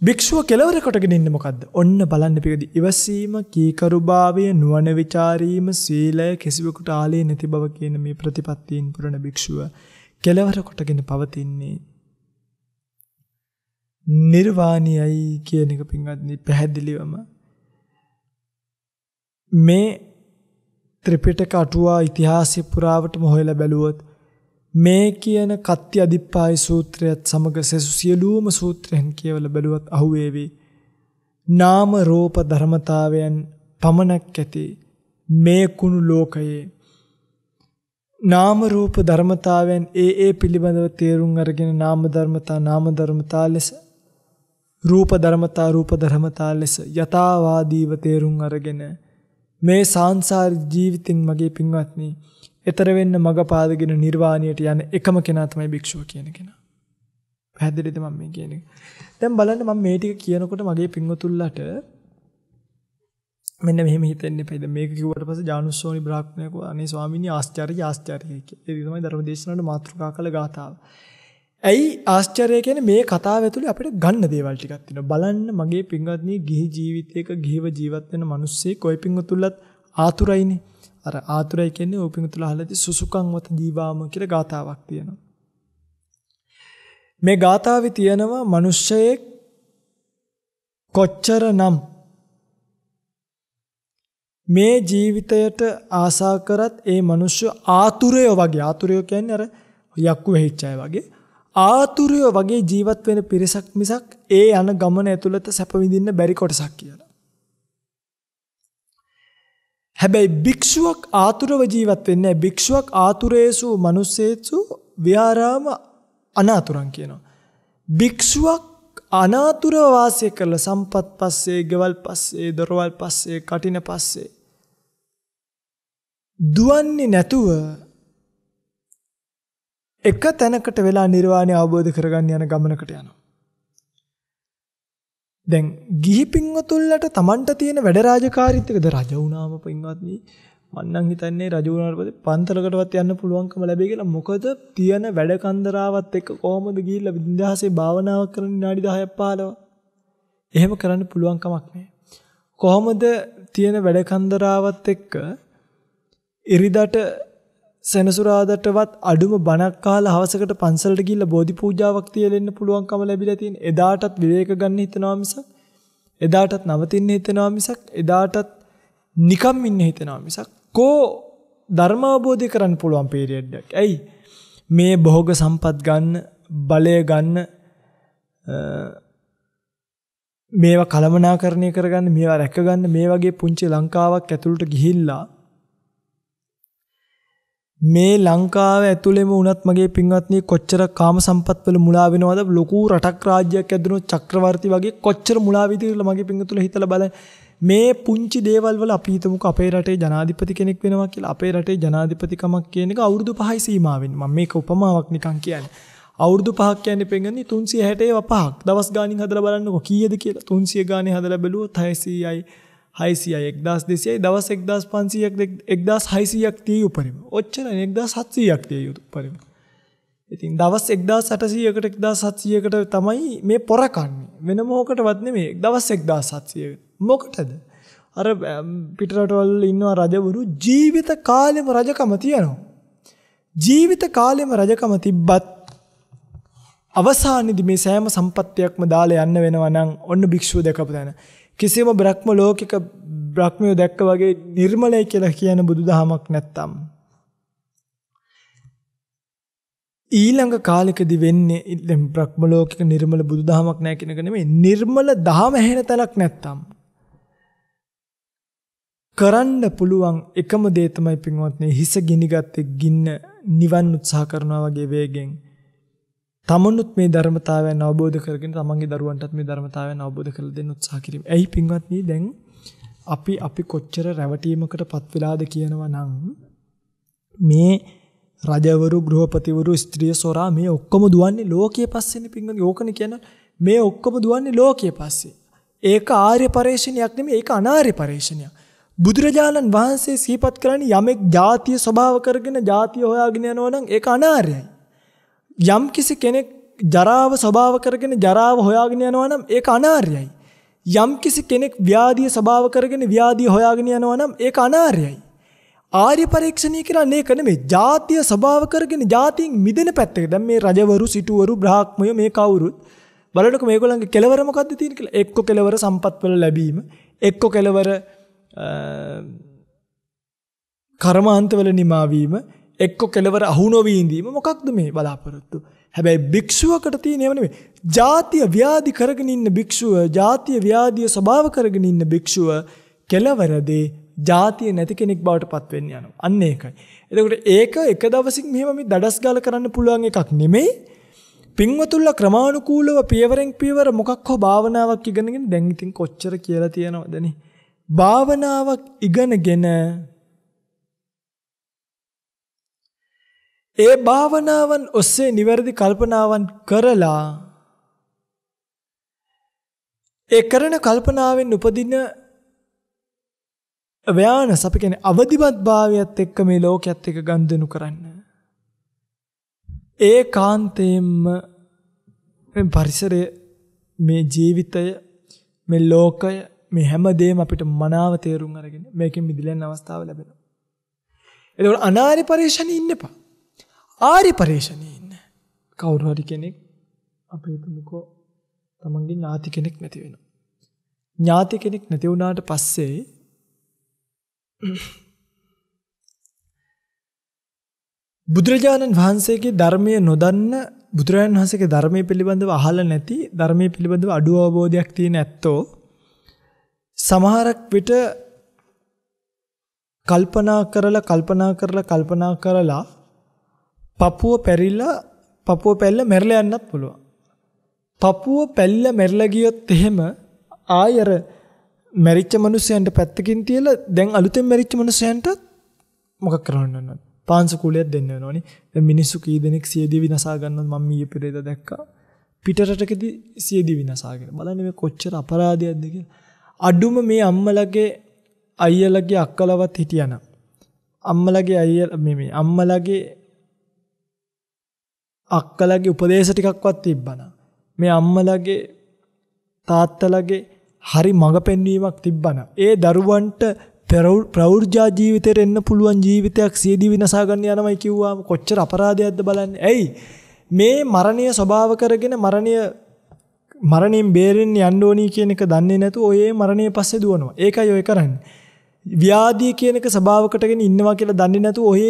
භික්ෂුව කෙලවරකොටගෙන ඉන්න මොකද්ද? ඔන්න බලන්න පිළිදි. ඉවසීම, කීකරුභාවය, නුවණ විචාරීම, සීලය කිසිවෙකුට ආලේ නැති බව කියන මේ ප්‍රතිපත්තීන් පුරන භික්ෂුව කෙලවරකොටගෙන පවතින්නේ නිර්වාණයයි කියන එක පින්වත්නි පැහැදිලිවම මේ ත්‍රිපිටක අටුවා ඉතිහාසය පුරාවටම හොයලා බැලුවොත් මේ කියන කත්ති අදිප්පාය සූත්‍රයත් සමග සෙසු සියලුම සූත්‍රයන් කියවල බැලුවත් අහුවේවි. නාම රූප ධර්මතාවයන් පමණක් ඇති මේ කුණු ලෝකයේ නාම රූප ධර්මතාවයන් ඒ ඒ පිළිබඳව තේරුම් අරගෙන නාම ධර්මතා නාම ධර්මතා ලෙස රූප ධර්මතා රූප ධර්මතා ලෙස යථාවාදීව තේරුම් අරගෙන මේ සාංසාර ජීවිතෙන් මගේ පින්වත්නි එතර වෙන්න මඟ පාදගෙන නිර්වාණයට යන එකම කෙනා තමයි භික්ෂුව කියන කෙනා. පැහැදිලිද මම මේ කියන්නේ? දැන් බලන්න මම මේ ටික කියනකොට මගේ පින්වතුල්ලට මෙන්න මෙහෙම හිතෙන්න එපා. දැන් මේක කිව්වට පස්සේ ජානුස්සෝනි බ්‍රාහ්මණය කෝ අනේ ස්වාමීනි ආශ්චර්ය ආශ්චර්ය කිය. ඒක තමයි ධර්මදේශනවල මාතෘකා කළ ගාතාව. ඇයි ආශ්චර්ය කියන්නේ මේ කතාව ඇතුලේ අපිට ගන්න දේවල් ටිකක් තියෙනවා. බලන්න මගේ පින්වත්නි ගිහි ජීවිතයක ගිහිව ජීවත් වෙන මිනිස්සෙක් කොයි පින්වතුල්ලත් ආතුරයිනේ. අර ආතුරයි කියන්නේ ඕපිඟුතුල අහලදී සුසුකං වත දීවාම කියලා ගාතාවක් තියෙනවා. මේ ගාතාවේ තියෙනවා මිනිස්සෙක් කොච්චරනම් මේ ජීවිතයට ආසා කරත් ඒ මිනිස්සු ආතුරය වගේ ආතුරය කියන්නේ අර යක්කු වෙච්ච අය වගේ ආතුරය වගේ ජීවත් වෙන පිරිසක් මිසක් ඒ යන ගමන ඇතුළත සැප විඳින්න බැරි කොටසක් කියලා. හැබැයි භික්ෂුවක් ආතුරව ජීවත් වෙන්නේ භික්ෂුවක් ආතුරේසු මිනිස්සේසු විහාරාම අනාතුරන් කියනවා. භික්ෂුවක් අනාතුරව වාසය කරලා සම්පත් පස්සේ, ගෙවල් පස්සේ, දොරවල් පස්සේ, කටින පස්සේ දුවන්නේ නැතුව එක තැනකට වෙලා නිර්වාණය අවබෝධ කරගන්න යන ගමනකට යනවා. දැන් ගිහි පින්වතුන්ලට Tamanට තියෙන වැඩ රාජකාරීත්වයකද රජ වුණාම පින්වත්නි මං නම් හිතන්නේ රජ වුණාට පස්සේ පන්තලකටවත් යන්න පුළුවන්කම ලැබෙයි කියලා මොකද තියෙන වැඩ කන්දරාවත් එක්ක කොහොමද ගිහිල්ලා විඳහසේ භාවනාවක් කරන්න නාඩි 10ක් 15 එහෙම කරන්න පුළුවන් කමක් නැහැ කොහොමද තියෙන වැඩ කන්දරාවත් එක්ක ඉරිදට සෙනසුරාදටවත් අඩුම බණක් කාලා හවසකට පන්සලට ගිහිල්ලා බෝධි පූජාවක් තියලෙන්න පුළුවන්කම ලැබිලා තියෙන. එදාටත් විවේක ගන්න හිතනවා මිසක් එදාටත් නවතින්න හිතනවා මිසක් එදාටත් නිකම් ඉන්න හිතනවා මිසක් කෝ ධර්ම අවබෝධය කරන්න පුළුවන් පීරියඩ් එකක්. ඇයි මේ භෝග සම්පත් ගන්න, බලය ගන්න මේවා කලමනාකරණය කරගන්න, මේවා රැක ගන්න මේ වගේ පුංචි ලංකාවක් ඇතුළට ගිහිල්ලා මේ ලංකාව ඇතුළෙම වුණත් මගේ පින්වත්නි කොච්චර කාම සම්පත්වල මුලා වෙනවද ලොකු රටක් රාජ්‍යයක් ඇදුණොත් චක්‍රවර්ති වගේ කොච්චර මුලා වෙයිද කියලා මගේ පින්වතුල හිතලා බලන්න මේ පුංචි දේවල් වල අපි හිතමුකෝ අපේ රටේ ජනාධිපති කෙනෙක් වෙනවා කියලා අපේ රටේ ජනාධිපතිකමක් කියන එක අවුරුදු 5යි සීමාවෙන් මම මේක උපමාවක් නිකන් කියන්නේ අවුරුදු 5ක් කියන්නේ පෙන්ගන්නේ 365ක් දවස් ගානින් හදලා බලන්නකෝ කීයද කියලා 300 ගානේ හදලා බැලුවොත් 600යි හයිසිය එක්දස් දෙසියයි දවස් එක්දස් පන්සියක් එක්දස් හයිසියක් තිය උපරිම ඔච්චර එක්දා සත්සීයක් තිය යුතු පරිම. ඉතින් දවස් එක්දා සටසීයකට එක්දා සත්සියකට තමයි මේ පොරකන්නේ වෙන මෝකට වත්න මේ දවස් එක්දා සත්සිය මොකටද. අර පිටරටවල් ඉන්නවා රජවරු ජීවිත කාලෙම රජකම තියනවා. ජීවිත කාලෙම රජකම තිබ්බත් අවසානිදි මේ සෑම සම්පත්තියක්ම දාලා යන්න වෙනවා නම් ඔන්න භික්ෂුව දැකපු තැන. කිසිම බ්‍රහ්ම ලෝකික බ්‍රහ්මය දැක්ක වගේ නිර්මලයි කියලා කියන බුදුදහමක් නැත්තම් ඊළඟ කාලෙකදී වෙන්නේ බ්‍රහ්ම ලෝකික නිර්මල බුදුදහමක් නැහැ කියන එක නෙමෙයි නිර්මල දහම හැෙන තැනක් නැත්තම් කරන්න පුළුවන් එකම දේ තමයි පින්වත්නි හිස ගිනිගත්තේ ගින්න නිවන් උත්සාහ කරනවා වගේ වේගෙන් තමනුත් මේ ධර්මතාවයන් අවබෝධ කරගෙන තමන්ගේ දරුවන්ටත් මේ ධර්මතාවයන් අවබෝධ කරලා දෙන්න උත්සාහ කිරීම. එයි පින්වත්නි දැන් අපි අපි කොච්චර රැවටීමකටපත් වෙලාද කියනවා නම් මේ රජවරු ගෘහපතිවරු ස්ත්‍රිය සොරා මේ ඔක්කොම දුවන්නේ ලෝකයේ පස්සේනේ පින්වත්නි. ඕකනේ කියන මේ ඔක්කොම දුවන්නේ ලෝකයේ පස්සේ. ඒක ආර්ය පරේෂණයක් නෙමෙයි ඒක අනාර්ය පරේෂණයක්. බුදුරජාණන් වහන්සේ සිහිපත් කරන්නේ යමෙක් ජාතිය ස්වභාව කරගෙන ජාතිය හොයාගෙන යනවා නම් ඒක අනාර්යයි. යම් කිසි කෙනෙක් ජරාව ස්වභාව කරගෙන ජරාව හොයාගෙන යනවා නම් ඒක අනාර්යයි. යම් කිසි කෙනෙක් ව්‍යාධිය ස්වභාව කරගෙන ව්‍යාධිය හොයාගෙන යනවා නම් ඒක අනාර්යයි. ආර්ය පරීක්ෂණය කරන්නේ ඒක නෙමෙයි. ජාතිය ස්වභාව කරගෙන ජාතියෙන් මිදෙන පැත්තක. දැන් මේ රජවරු, සිටුවරු, බ්‍රාහ්මයෝ මේ කවුරුත් බලනකොට මේගොල්ලන්ගේ කෙලවර මොකද්ද තියෙන කියලා. එක්ක කෙලවර සම්පත්වල ලැබීම, එක්ක කෙලවර කර්මාන්තවල නිමාවීම එක්ක කෙලවර අහුනොවී ඉඳීම මොකක්ද මේ බලාපොරොත්තු. හැබැයි භික්ෂුවකට තියෙන ඒව නෙමෙයි. ජාතිය ව්‍යාධි කරගෙන ඉන්න භික්ෂුව, ජාතිය ව්‍යාධිය ස්වභාව කරගෙන ඉන්න භික්ෂුව කෙලවරදී ජාතිය නැති කෙනෙක් බවට පත් වෙන්න යනවා. අන්න ඒකයි. එතකොට ඒක එක දවසින් මෙහෙම මේ දඩස් ගාලා කරන්න පුළුවන් එකක් නෙමෙයි. පින්වතුල්ලා ක්‍රමානුකූලව පියවරෙන් පියවර මොකක් හෝ භාවනාවක් ඉගෙනගෙන දැන් ඉතින් කොච්චර කියලා තියෙනවද නේ. භාවනාවක් ඉගෙනගෙන ඒ භාවනාවන් ඔස්සේ නිවැරදි කල්පනාවන් කරලා ඒ කරන කල්පනාවෙන් උපදින ව්‍යානස අපි කියන්නේ අවදිමත් භාවයත් එක්ක මේ ලෝකයේත් එක්ක ගනුදෙනු කරන්න. ඒ කාන්තේම්ම මේ පරිසරය මේ ජීවිතය මේ ලෝකය මේ හැමදේම අපිට මනාව තේරුම් අරගෙන මේකෙන් මිදෙන්න අවස්ථාව ලැබෙනවා. ඒකෝර අනාරි පරිශන ඉන්න එපා. ආරි පරිශ්‍රණේ ඉන්න. කවුරු හරි කෙනෙක් අපේ තුමුකෝ තමන්ගේ ඥාති කෙනෙක් නැති වෙනවා. ඥාති කෙනෙක් නැති වුණාට පස්සේ බුදුරජාණන් වහන්සේගේ ධර්මය නොදන්න බුදුරජාණන් වහන්සේගේ ධර්මය පිළිබඳව අහලා නැති ධර්මය පිළිබඳව අඩු අවබෝධයක් තියෙන ඇත්තෝ සමහරක් විට කල්පනා කරලා කල්පනා කරලා කල්පනා කරලා පපුව පැරිලා පපුව පැල්ල මැරලා යන්නත් පුළුවන්. පපුව පැල්ල මැරලා ගියොත් එහෙම ආයර මැරිච්ච මිනිස්සයන්ට පැත්තකින් තියලා දැන් අලුතෙන් මැරිච්ච මිනිස්සයන්ට මොකක් කරවන්න ඕනද? පාංශකූලයක් දෙන්න වෙනවනේ. දැන් මිනිස්සු කී දෙනෙක් සියදී විනාශා ගන්නවද මම ඊයේ පෙරේද දැක්කා. පිටරටකදී සියදී විනාශාගෙන. බලන්න මේ කොච්චර අපරාධයක්ද අඩුම මේ අම්මලගේ අයියලගේ අක්කලවත් හිටියනම් අම්මලගේ අයියලා මේ මේ අම්මලගේ අක්කලගේ උපදේශ ටිකක්වත් තිබ්බනම් මේ අම්මලගේ තාත්තලගේ හරි මඟ පෙන්වීමක් තිබ්බනම් ඒ දරුවන්ට ප්‍රෞර්ජා ජීවිතයට එන්න පුළුවන් ජීවිතයක් සියදී විනාශ ගන්න යනවයි කිව්වාම කොච්චර අපරාධයක්ද බලන්නේ. ඇයි මේ මරණය ස්වභාව කරගෙන මරණය මරණයෙන් බේරෙන්න යන්න ඕනි කියන එක දන්නේ නැතුව ඔය මරණය පස්සේ දුවනවා. ඒකයි ඔය කරන්නේ. ව්‍යාධිය කියන එක ස්වභාවකටගෙන ඉන්නවා කියලා දන්නේ නැතුව ඔය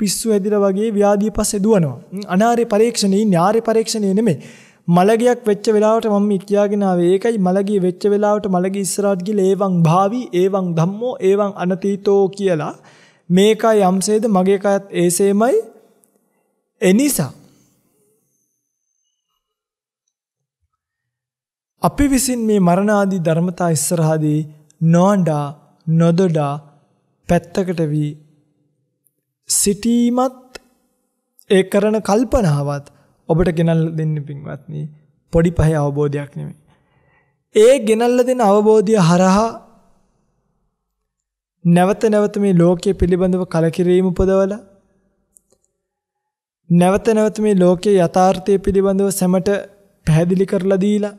පිස්සු ඇදිලා වගේ ව්‍යාධිය පස්සේ දුවනවා. අනාරේ පරීක්ෂණේ ඥාරේ පරීක්ෂණේ නෙමෙයි. මලගියක් වෙච්ච වෙලාවට මම කියාගෙන ආවේ ඒකයි මලගිය වෙච්ච වෙලාවට මලගිය ඉස්සරහට ගිහලා ඒවං භාවි ඒවං ධම්මෝ ඒවං අනතීතෝ කියලා මේකයි යම්සේද මගේ කයත් ඒසේමයි එනිසා අපි විසින් මේ මරණාදී ධර්මතා ඉස්සරහදී නොඬා නොදොඩා පැත්තකට වී සිටීමත් ඒ කරන කල්පනාවත් ඔබට ගෙනල්ලා දෙන්න පින්වත්නි පොඩි පහේ අවබෝධයක් නෙමෙයි. ඒ ගෙනල්ලා දෙන අවබෝධය හරහා නැවත නැවත මේ ලෝකයේ පිළිබඳව කලකිරීම උපදවලා නැවත නැවත මේ ලෝකයේ යථාර්ථය පිළිබඳව සැමට පැහැදිලි කරලා දීලා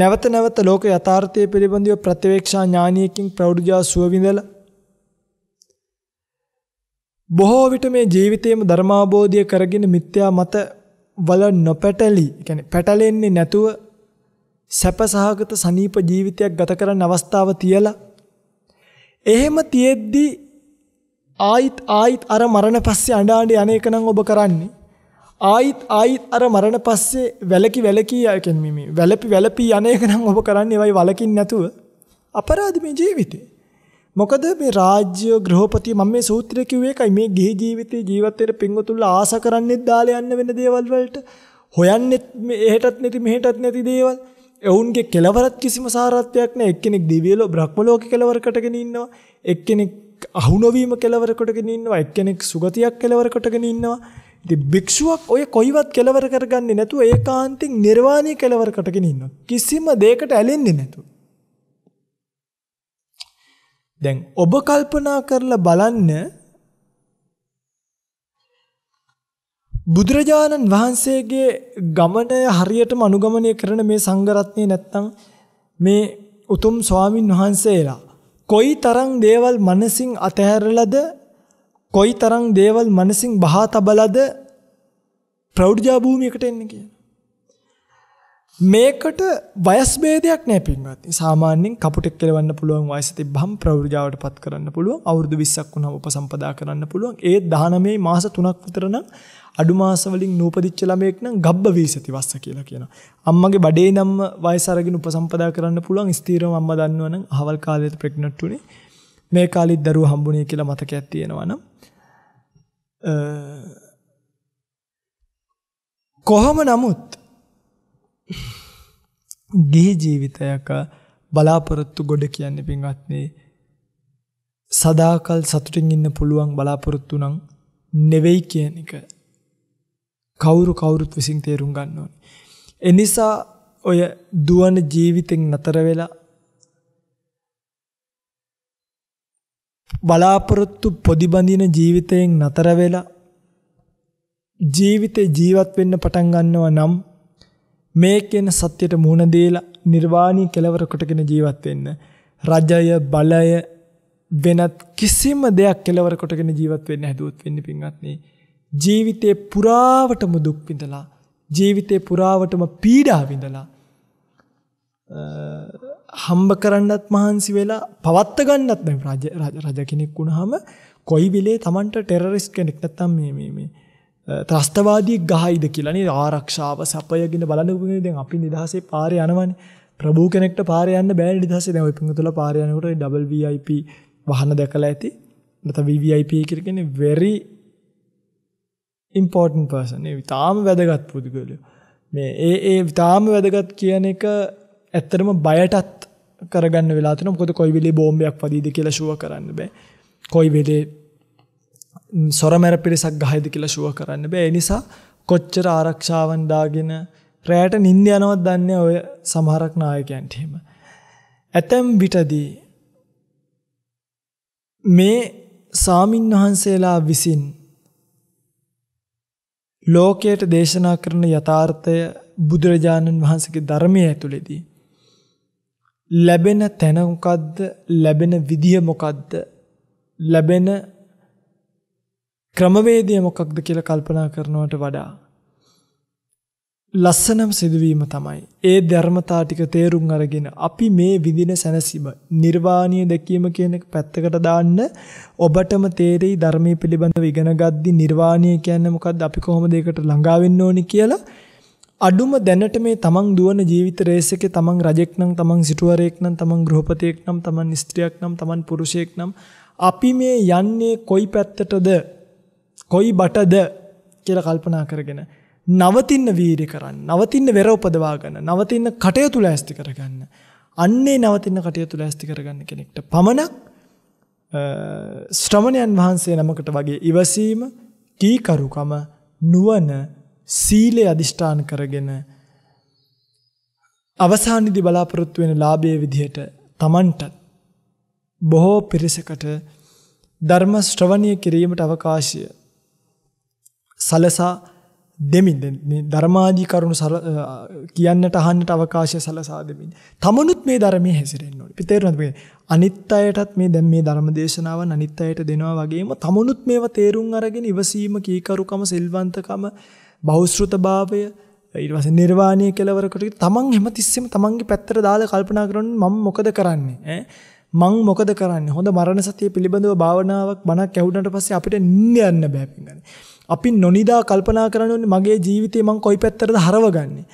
නැවත නැවත ලෝක යථාර්ථය පිළිබඳව ප්‍රත්‍යවේක්ෂා ඥානියකින් ප්‍රෞಢජා සුව විඳලා බොහෝ විට මේ ජීවිතයේම ධර්මාබෝධිය කරගෙන මිත්‍යා මත වල නොපැටලි يعني පැටලෙන්නේ නැතුව සැපසහගත සනීප ජීවිතයක් ගත කරන්න අවස්ථාව තියලා එහෙම තියෙද්දි ආයිත් ආයිත් අර මරණ පස්සේ අඬ අඬ යන්නේක නම් ඔබ කරන්නේ ආයිත් ආයිත් අර මරණ පස්සේ වැලකි වැලකි يعني මේ වැලපි වැලපි යන්නේක නම් ඔබ කරන්නේ ඒවයි වලකින් නැතුව අපරාධ මේ ජීවිතේ මොකද මේ රාජ්‍ය ගෘහපති මම මේ සූත්‍රය කිව්වේ එකයි මේ ගිහි ජීවිතේ ජීවත් වෙන පින්වතුන්ල ආස කරන්නේත් දාලා යන්න වෙන දේවල් වලට හොයන්නේත් එහෙටත් නැති මෙහෙටත් නැති දේවල් එවුන්ගේ කෙලවරත් කිසිම සාරත්වයක් නැහැ එක්කෙනෙක් දිව්‍ය ලෝක බ්‍රහ්ම ලෝක කෙලවරකටගෙන ඉන්නවා එක්කෙනෙක් අහු නොවීම කෙලවරකටගෙන ඉන්නවා එක්කෙනෙක් සුගතියක් කෙලවරකටගෙන ඉන්නවා ඉතින් භික්ෂුවක් ඔය කොයිවත් කෙලවර කරගන්නේ නැතුව ඒකාන්තින් නිර්වාණය කෙලවරකටගෙන ඉන්නවා කිසිම දෙයකට ඇලෙන්නේ නැතුව දැන් ඔබ කල්පනා කරලා බලන්න බුදුරජාණන් වහන්සේගේ ගමනය හරියටම අනුගමනය කරන මේ සංඝරත්නය නැත්තම් මේ උතුම් ස්වාමින් වහන්සේලා කොයි තරම් දේවල් මනසින් අතහැරලද කොයි තරම් දේවල් මනසින් බහා තබලද ප්‍රෞඩ්ජා භූමියකට එන්නේ කියලා. මේකට වයස් ભેදයක් නැහැ පින්වත්නි. සාමාන්‍යයෙන් කපුටෙක් කෙලවන්න පුළුවන් වයස තිබ්බහම ප්‍රවෘජාවටපත් කරන්න පුළුවන්. අවුරුදු 20ක් වුණාම උපසම්පදා කරන්න පුළුවන්. ඒ 19 මාස 3ක් විතර නම් අඩු මාස වලින් නූපදිච්ච ළමයෙක් නම් ගබ්බ වීසති වස්ස කියලා කියනවා. අම්මගේ බඩේ නම් වයස අරගෙන උපසම්පදා කරන්න පුළුවන්. ස්ථීරව අම්මා දන්නවනම් අහවල් කාලේට ප්‍රෙග්නන්ට් උනේ. මේ කාලෙත් දරුවා හම්බුනේ කියලා මතකයක් තියෙනවා නම් කොහොම නමුත් ගිහි ජීවිතයක බලාපොරොත්තු ගොඩ කියන්නේ පින්වත්නි සදාකල් සතුටින් ඉන්න පුළුවන් බලාපොරොත්තු නම් නෙවෙයි කියන එක කවුරු කවුරුත් විසින් තේරුම් ගන්න ඕනේ. එනිසා ඔය දුවන ජීවිතෙන් නතර වෙලා බලාපොරොත්තු පොදිබඳින ජීවිතයෙන් නතර වෙලා ජීවිතේ ජීවත් වෙන්න පටන් ගන්නවා නම් මේකෙන් සත්‍යයට මුහුණ දීලා නිර්වාණී කෙලවර කොටගෙන ජීවත් වෙන්න. රජය, බලය වෙනත් කිසිම දෙයක් කෙලවර කොටගෙන ජීවත් වෙන්න හැදුවොත් වෙන්නේ පින්වත්නි. ජීවිතේ පුරාවටම දුක් විඳලා, ජීවිතේ පුරාවටම පීඩා විඳලා හම්බ කරන්නත් මහන්සි වෙලා පවත්ත ගන්නත් බෑ රජ රජ කෙනෙක් වුණාම කොයි විලේ Tamanට ටෙරරිස්ට් කෙනෙක් නැත්තම් මේ මේ මේ ත්‍රස්තවාදියෙක් ගහයිද කියලා නේද ආරක්ෂාව සපය ගැන බලනකොට දැන් අපි නිදහසේ පාරේ යනවනේ ප්‍රභූ කෙනෙක්ට පාරේ යන්න බෑ නිදහසේ දැන් ඔය පිංගුතුල පාරේ යනකොට ඩබල් VIP වාහන දැකලා ඇති නැත්නම් VVIP කියලා කියන්නේ very important person ඒ විතාම වැදගත් පුද්ගලයෝ මේ ඒ ඒ විතාම වැදගත් කියන එක ඇත්තටම බයටත් කරගන්න වෙලා තියෙනවා මොකද කොයි වෙලේ බෝම්බයක් වදීද කියලා ෂුවර් කරන්න බෑ කොයි වෙලේ සොරමැර පිරිසක් ගහයිද කියලා ෂුව කරන්න බෑ. ඒ නිසා කොච්චර ආරක්ෂාවන් දාගෙන රැයට නිින්ද යනවත් දන්නේ ඔය සමහරක් නායකයන්ට එහෙම. ඇතැම් විටදී මේ සාමින්වහන්සේලා විසින් ලෝකයට දේශනා කරන යථාර්ථය බුදුරජාණන් වහන්සේගේ ධර්මය ඇතුළේදී ලැබෙන තැන මොකද්ද ලැබෙන විදිය මොකද්ද ලැබෙන ක්‍රමවේදය මොකක්ද කියලා කල්පනා කරනවට වඩා ලස්සනම සිදුවීම තමයි ඒ ධර්මතා ටික තේරුම් අරගෙන අපි මේ විඳින සැනසීම නිර්වාණය දැකීම කියන පැත්තකට දාන්න ඔබටම තේරෙයි ධර්මයේ පිළිබඳව ඉගෙන ගද්දි නිර්වාණය කියන්නේ මොකද්ද අපි කොහොමද ඒකට ළඟා වෙන්න ඕනි කියලා අඩුම දැනට මේ තමන් දුවන ජීවිත රේස් එකේ තමන් රජෙක් නම් තමන් සිටුවරයෙක් නම් තමන් ගෘහපතියෙක් නම් තමන් ස්ත්‍රියක් නම් තමන් පුරුෂයෙක් නම් අපි මේ යන්නේ කොයි පැත්තටද කොයි බටද කියලා කල්පනා කරගෙන නවතින්න වීරි කරන්න නවතින්න වෙර උපදවා ගන්න නවතින්න කටයුතු ලෑස්ති කරගන්න අන්නේ නවතින්න කටයුතු ලෑස්ති කරගන්න කෙනෙක්ට පමණක් ශ්‍රමණයන් වහන්සේ නමකට වගේ ඉවසීම කීකරුකම නුවණ සීලය අදිෂ්ඨාන කරගෙන අවසානයේදී බලාපොරොත්තු වෙන ලාභයේ විදිහට Tamanටත් බොහෝ පිරිසකට ධර්ම ශ්‍රවණය කිරීමට අවකාශය සලසා දෙමින් ධර්මාදී කරුණු කියන්නට අහන්නට අවකාශය සලසා දෙමින් තමනුත් මේ ධර්මයේ හැසිරෙන්න ඕනේ. තේරුණාද මේ? අනිත් අයටත් මේ දැන් මේ ධර්ම දේශනාවන් අනිත් අයට දෙනවා වගේම තමනුත් මේවා තේරුම් අරගෙන ඉවසීම කීකරුකම සිල්වන්තකම බහුශෘතභාවය ඊට පස්සේ නිර්වාණය කෙලවරකට තමන් හැමතිස්සෙම තමන්ගේ පැත්තට දාලා කල්පනා කරන මම මොකද කරන්නේ ඈ මං මොකද කරන්නේ? හොඳ මරණ සතිය පිළිබඳව භාවනාවක් බණක් ඇහුනට පස්සේ අපිට නිින්ද යන්න බෑ පින්ගන්නේ. අපි නොනිදා කල්පනා කරන්න ඕනේ මගේ ජීවිතේ මං කොයි පැත්තටද හරවගන්නේ?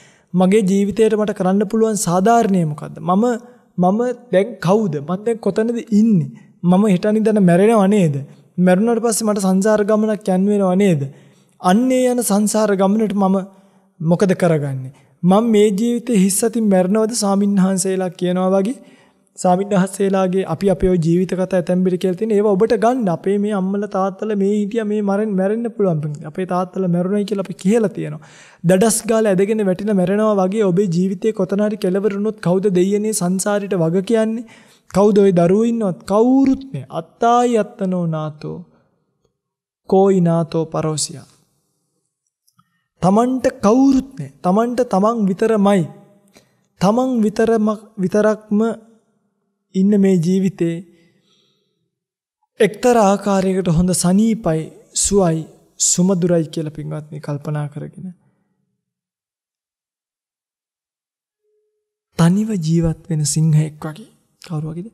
මගේ ජීවිතයට මට කරන්න පුළුවන් සාධාරණේ මොකද්ද? මම මම දැන් කවුද? මම දැන් කොතනද ඉන්නේ? මම හිට අනිද්දා මැරෙනව නේද? මැරුණාට පස්සේ මට සංසාර ගමනක් යන්න වෙනව නේද? අන්නේ යන සංසාර ගමනට මම මොකද කරගන්නේ? මම මේ ජීවිතේ හිස් අතින් මැරෙනවද සාමින්හන්සේලා කියනවා වගේ සාමින්වහන්සේලාගේ අපි අපේ ජීවිත කතා ඇතැම්බිට කියලා තියෙන ඒවා ඔබට ගන්න අපේ මේ අම්මලා තාත්තලා මේ හිටියා මේ මරෙන් මැරෙන්න පුළුවන් අපේ තාත්තලා මැරුණයි කියලා අපි කියලා තියෙනවා දඩස් ගාලා ඇදගෙන වැටිලා මැරෙනවා වගේ ඔබේ ජීවිතේ කොතන හරි කෙලවර වුණොත් කවුද දෙයියනේ සංසාරයට වග කියන්නේ කවුද ওই දරුවෝ ඉන්නවත් කවුරුත් නෑ අත්තායි අත්තනෝ නාතෝ කෝයි නාතෝ පරෝසියා තමන්ට කවුරුත් නෑ තමන්ට තමන් විතරමයි තමන් විතරම විතරක්ම ඉන්න මේ ජීවිතේ එක්තරා ආකාරයකට හොඳ සනීපයි සුවයි සුමధుරයි කියලා පින්වත්නි කල්පනා කරගෙන තනිව ජීවත් වෙන සිංහයෙක් වගේ කවුරු වගේද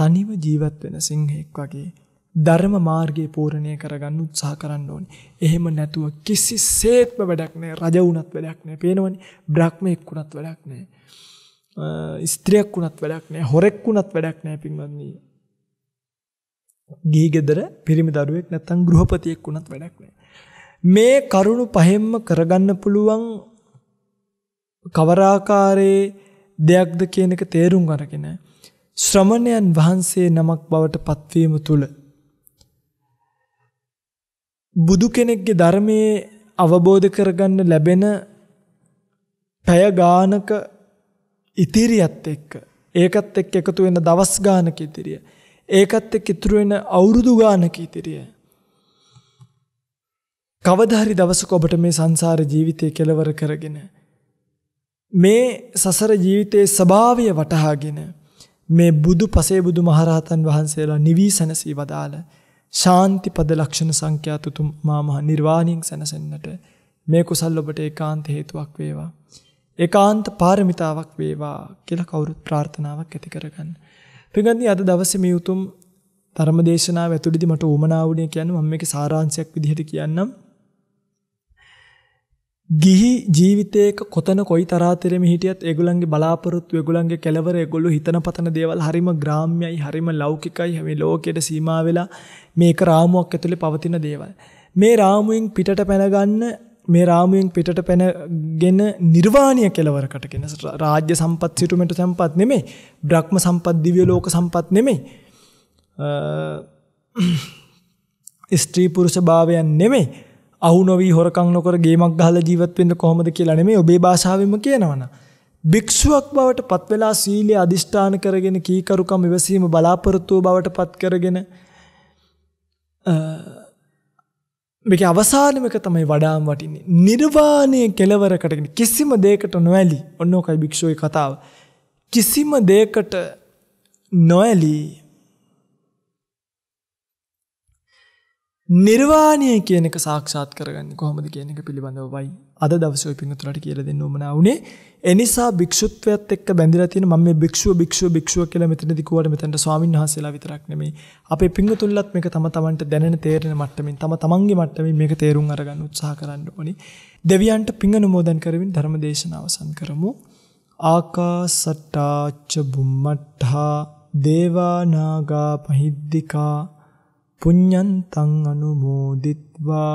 තනිව ජීවත් වෙන සිංහයෙක් වගේ ධර්ම මාර්ගයේ පූර්ණණය කරගන්න උත්සාහ කරන්න ඕනේ. එහෙම නැතුව කිසිසේත්ම වැඩක් නැහැ. රජ වුණත් වැඩක් නැහැ. පේනවනේ. බ්‍රහ්මෙක් වුණත් වැඩක් නැහැ. ස්ත්‍රියක් වුණත් වැඩක් නෑ හොරෙක් වුණත් වැඩක් නෑ පින්වත්නි. ගිහි ගෙදර පිරිමි දරුවෙක් නැත්තම් ගෘහපතියෙක් වුණත් වැඩක් නෑ. මේ කරුණු පහෙන්ම කරගන්න පුළුවන් කවරාකාරයේ දෙයක්ද කියන එක තේරුම් අරගෙන ශ්‍රමණයන් වහන්සේ නමක් බවට පත්වීම තුල බුදු කෙනෙක්ගේ ධර්මයේ අවබෝධ කරගන්න ලැබෙන පැය ගානක ඉතිරියත් එක්ක ඒකත් එක්ක එකතු වෙන දවස් ගානක ඉතිරිය ඒකත් එක්ක ඉතුරු වෙන අවුරුදු ගානක ඉතිරිය කවදා හරි දවසක ඔබට මේ සංසාර ජීවිතය කෙලවර කරගෙන මේ සසර ජීවිතයේ ස්වභාවය වටහාගෙන මේ බුදු පසේ බුදු මහරහතන් වහන්සේලා නිවී සැනසී වදාළ ශාන්ති පද ලක්ෂණ සංඛ්‍යාත තුමා මහ නිර්වාණයෙන් සැනසෙන්නට මේ කුසල් ඔබට ඒකාන්ත හේතුවක් වේවා ඒකාන්ත පාරමිතාවක් වේවා කියලා කවුරුත් ප්‍රාර්ථනාවක් ඇති කරගන්න. පින්වත්නි අද දවසේ මේ උතුම් ධර්මදේශනාව ඇතුළතදී මට උමනා වුණේ කියන්නේ මම මේකේ සාරාංශයක් විදිහට කියන්නම්. ගිහි ජීවිතයක කොතන කොයි තරාතිරෙම හිටියත් ඒගොල්ලන්ගේ බලාපොරොත්තු ඒගොල්ලන්ගේ කෙලවර ඒගොල්ලෝ හිතන පතන දේවල් හරිම ග්‍රාම්‍යයි හරිම ලෞකිකයි මේ ලෝකයට සීමා වෙලා මේක රාමුවක් ඇතුලේ පවතින දේවල්. මේ රාමුවෙන් පිටට පැනගන්න මේ රාමුවෙන් පිටට පැනගෙන නිර්වාණය කෙලවරකට කියන රාජ්‍ය සම්පත් සිටුමෙට සම්පත් නෙමෙයි බ්‍රහ්ම සම්පත් දිව්‍ය ලෝක සම්පත් නෙමෙයි ස්ත්‍රී පුරුෂ භාවයන් නෙමෙයි අහු නොවී හොරකම් නොකර ගේමක් ගහලා ජීවත් වෙන්න කොහොමද කියලා නෙමෙයි ඔබේ භාෂාවෙම කියනවනම් භික්ෂුවක් බවට පත් වෙලා සීලය අදිෂ්ඨාන කරගෙන කීකරුකම් ඉවසීම බලාපොරොත්තු බවට පත් කරගෙන මේක අවසානමක තමයි වඩාම් වටින්නේ. නිර්වාණය කෙලවරකටගෙන කිසිම දෙයකට නොඇලී. ඔන්න ඔකයි භික්ෂුවගේ කතාව. කිසිම දෙයකට නොඇලී නිර්වාණය කියන එක සාක්ෂාත් කරගන්නේ කොහොමද කියන එක පිළිබඳවයි අද දවසේ පින්තුලට කියලා දෙන්න උමනා වුණේ. එනිසා භික්ෂුත්වයත් එක්ක බැඳලා තියෙන මම මේ භික්ෂුව භික්ෂුව භික්ෂුව කියලා මෙතනදී කෝවට මෙතනට ස්වාමීන් වහන්සේලා විතරක් නෙමෙයි. අපේ පින්තුලත් මේක තම තමන්ට දැනෙන තේරෙන මට්ටමින් තම තමන්ගේ මට්ටමින් මේක තේරුම් අරගන්න උත්සාහ කරන්න ඕනි. දෙවියන්ට පින් අනුමෝදන් කරමින් ධර්ම දේශනාව අවසන් කරමු. ආකාසට්ටාච්ච බුම්මට්ඨා දේවානාගා පහිද්దికා පුඤ්ඤන්තං අනුමෝදිත්වා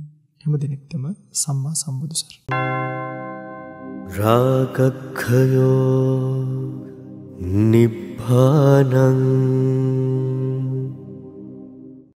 හැම දෙනෙක්තම සම්මා සම්බුදු සර. රාගක්හයෝ නිබ්භානං